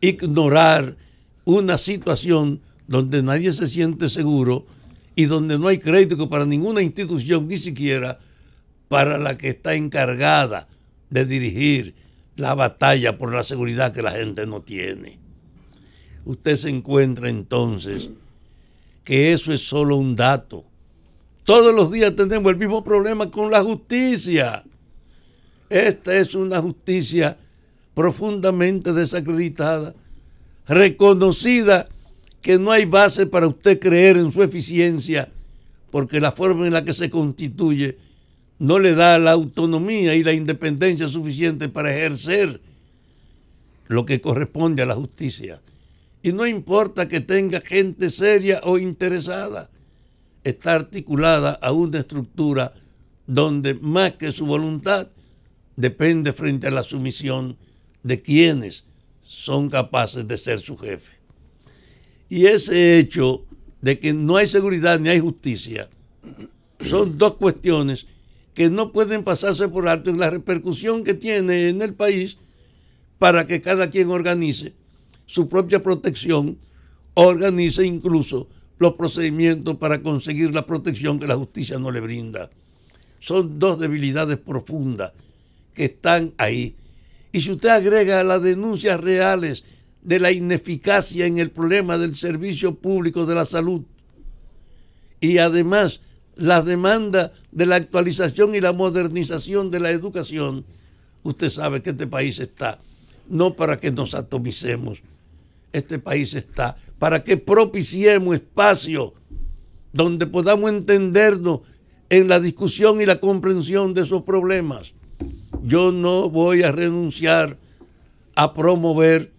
ignorar una situación donde nadie se siente seguro y donde no hay crédito para ninguna institución, ni siquiera para la que está encargada de dirigir la batalla por la seguridad que la gente no tiene. Usted se encuentra entonces que eso es solo un dato. Todos los días tenemos el mismo problema con la justicia. Esta es una justicia profundamente desacreditada, reconocida que no hay base para usted creer en su eficiencia, porque la forma en la que se constituye no le da la autonomía y la independencia suficiente para ejercer lo que corresponde a la justicia. Y no importa que tenga gente seria o interesada, está articulada a una estructura donde más que su voluntad depende frente a la sumisión de quienes son capaces de ser su jefe. Y ese hecho de que no hay seguridad ni hay justicia son dos cuestiones que no pueden pasarse por alto en la repercusión que tiene en el país para que cada quien organice su propia protección, organice incluso los procedimientos para conseguir la protección que la justicia no le brinda. Son dos debilidades profundas que están ahí. Y si usted agrega las denuncias reales de la ineficacia en el problema del servicio público de la salud y además las demandas de la actualización y la modernización de la educación, usted sabe que este país está no para que nos atomicemos, este país está para que propiciemos espacio donde podamos entendernos en la discusión y la comprensión de esos problemas. Yo no voy a renunciar a promover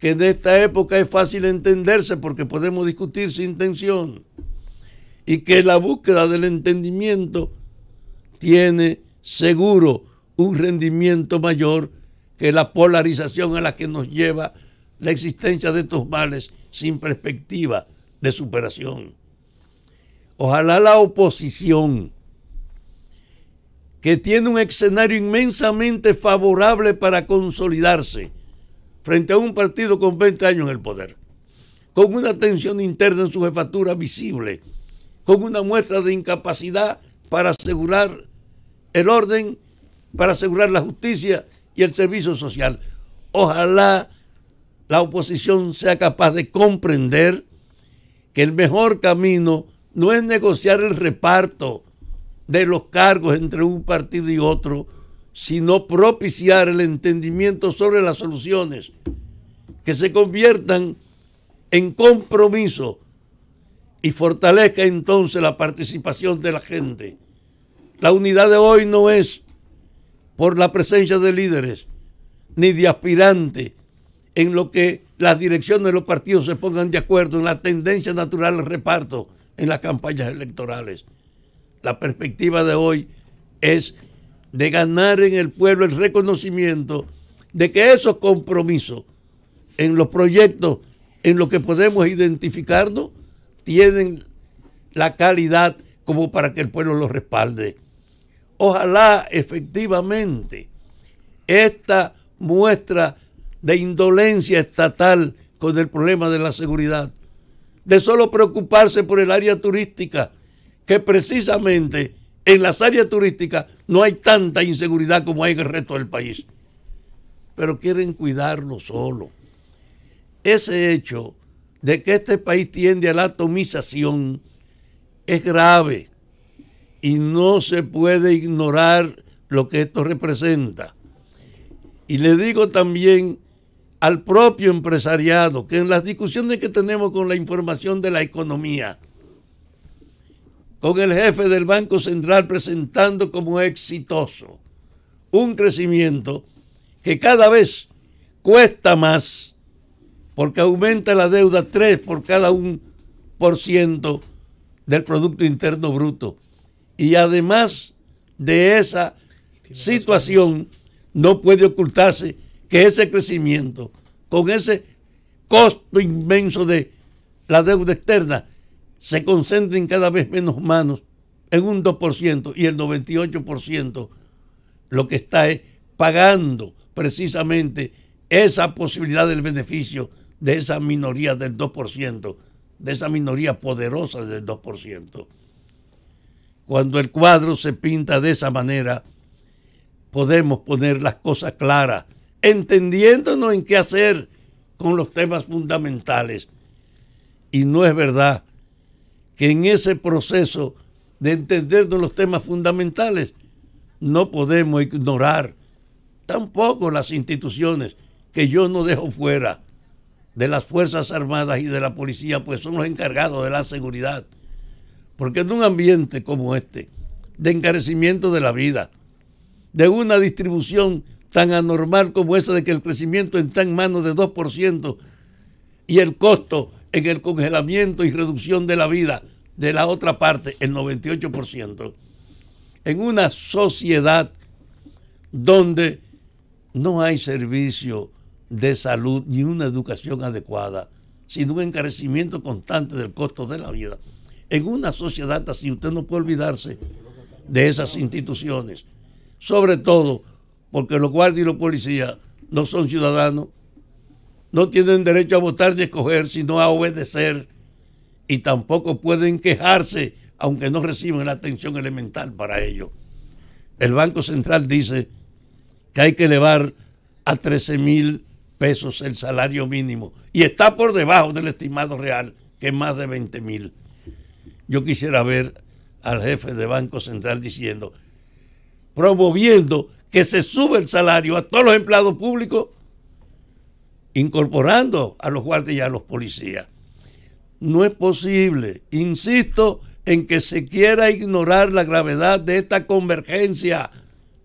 que en esta época es fácil entenderse porque podemos discutir sin tensión y que la búsqueda del entendimiento tiene seguro un rendimiento mayor que la polarización a la que nos lleva la existencia de estos males sin perspectiva de superación. Ojalá la oposición, que tiene un escenario inmensamente favorable para consolidarse frente a un partido con 20 años en el poder, con una tensión interna en su jefatura visible, con una muestra de incapacidad para asegurar el orden, para asegurar la justicia y el servicio social. Ojalá la oposición sea capaz de comprender que el mejor camino no es negociar el reparto de los cargos entre un partido y otro, sino propiciar el entendimiento sobre las soluciones que se conviertan en compromiso y fortalezca entonces la participación de la gente. La unidad de hoy no es por la presencia de líderes ni de aspirantes en lo que las direcciones de los partidos se pongan de acuerdo en la tendencia natural al reparto en las campañas electorales. La perspectiva de hoy es de ganar en el pueblo el reconocimiento de que esos compromisos en los proyectos en los que podemos identificarnos tienen la calidad como para que el pueblo los respalde. Ojalá efectivamente esta muestra de indolencia estatal con el problema de la seguridad, de solo preocuparse por el área turística, que precisamente en las áreas turísticas no hay tanta inseguridad como hay en el resto del país. Pero quieren cuidarlo solo. Ese hecho de que este país tiende a la atomización es grave y no se puede ignorar lo que esto representa. Y le digo también al propio empresariado que en las discusiones que tenemos con la información de la economía, con el jefe del Banco Central presentando como exitoso un crecimiento que cada vez cuesta más porque aumenta la deuda 3 por cada 1% del Producto Interno Bruto. Y además de esa situación, no puede ocultarse que ese crecimiento, con ese costo inmenso de la deuda externa, se concentra en cada vez menos manos, en un 2%, y el 98% lo que está es pagando precisamente esa posibilidad del beneficio de esa minoría del 2%, de esa minoría poderosa del 2%. Cuando el cuadro se pinta de esa manera, podemos poner las cosas claras, entendiéndonos en qué hacer con los temas fundamentales. Y no es verdad que en ese proceso de entendernos los temas fundamentales, no podemos ignorar tampoco las instituciones que yo no dejo fuera de las Fuerzas Armadas y de la policía, pues son los encargados de la seguridad. Porque en un ambiente como este, de encarecimiento de la vida, de una distribución tan anormal como esa de que el crecimiento está en manos de 2% y el costo en el congelamiento y reducción de la vida de la otra parte, el 98%, en una sociedad donde no hay servicio de salud ni una educación adecuada, sino un encarecimiento constante del costo de la vida. En una sociedad así usted no puede olvidarse de esas instituciones, sobre todo porque los guardias y los policías no son ciudadanos, no tienen derecho a votar y escoger, sino a obedecer, y tampoco pueden quejarse aunque no reciban la atención elemental para ello. El Banco Central dice que hay que elevar a 13.000 mil pesos el salario mínimo y está por debajo del estimado real, que es más de 20 mil. Yo quisiera ver al jefe de Banco Central diciendo, promoviendo que se sube el salario a todos los empleados públicos, incorporando a los guardias y a los policías. No es posible, insisto, en que se quiera ignorar la gravedad de esta convergencia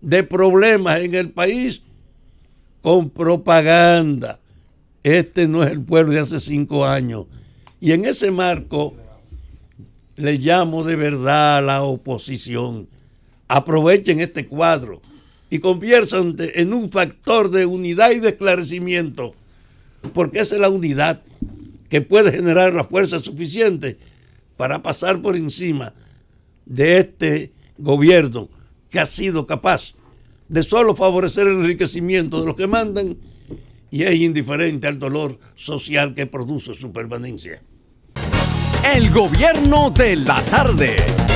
de problemas en el país con propaganda. Este no es el pueblo de hace cinco años. Y en ese marco le llamo de verdad a la oposición. Aprovechen este cuadro y conviertan en un factor de unidad y de esclarecimiento, porque esa es la unidad que puede generar la fuerza suficiente para pasar por encima de este gobierno que ha sido capaz de solo favorecer el enriquecimiento de los que mandan y es indiferente al dolor social que produce su permanencia. El gobierno de la tarde.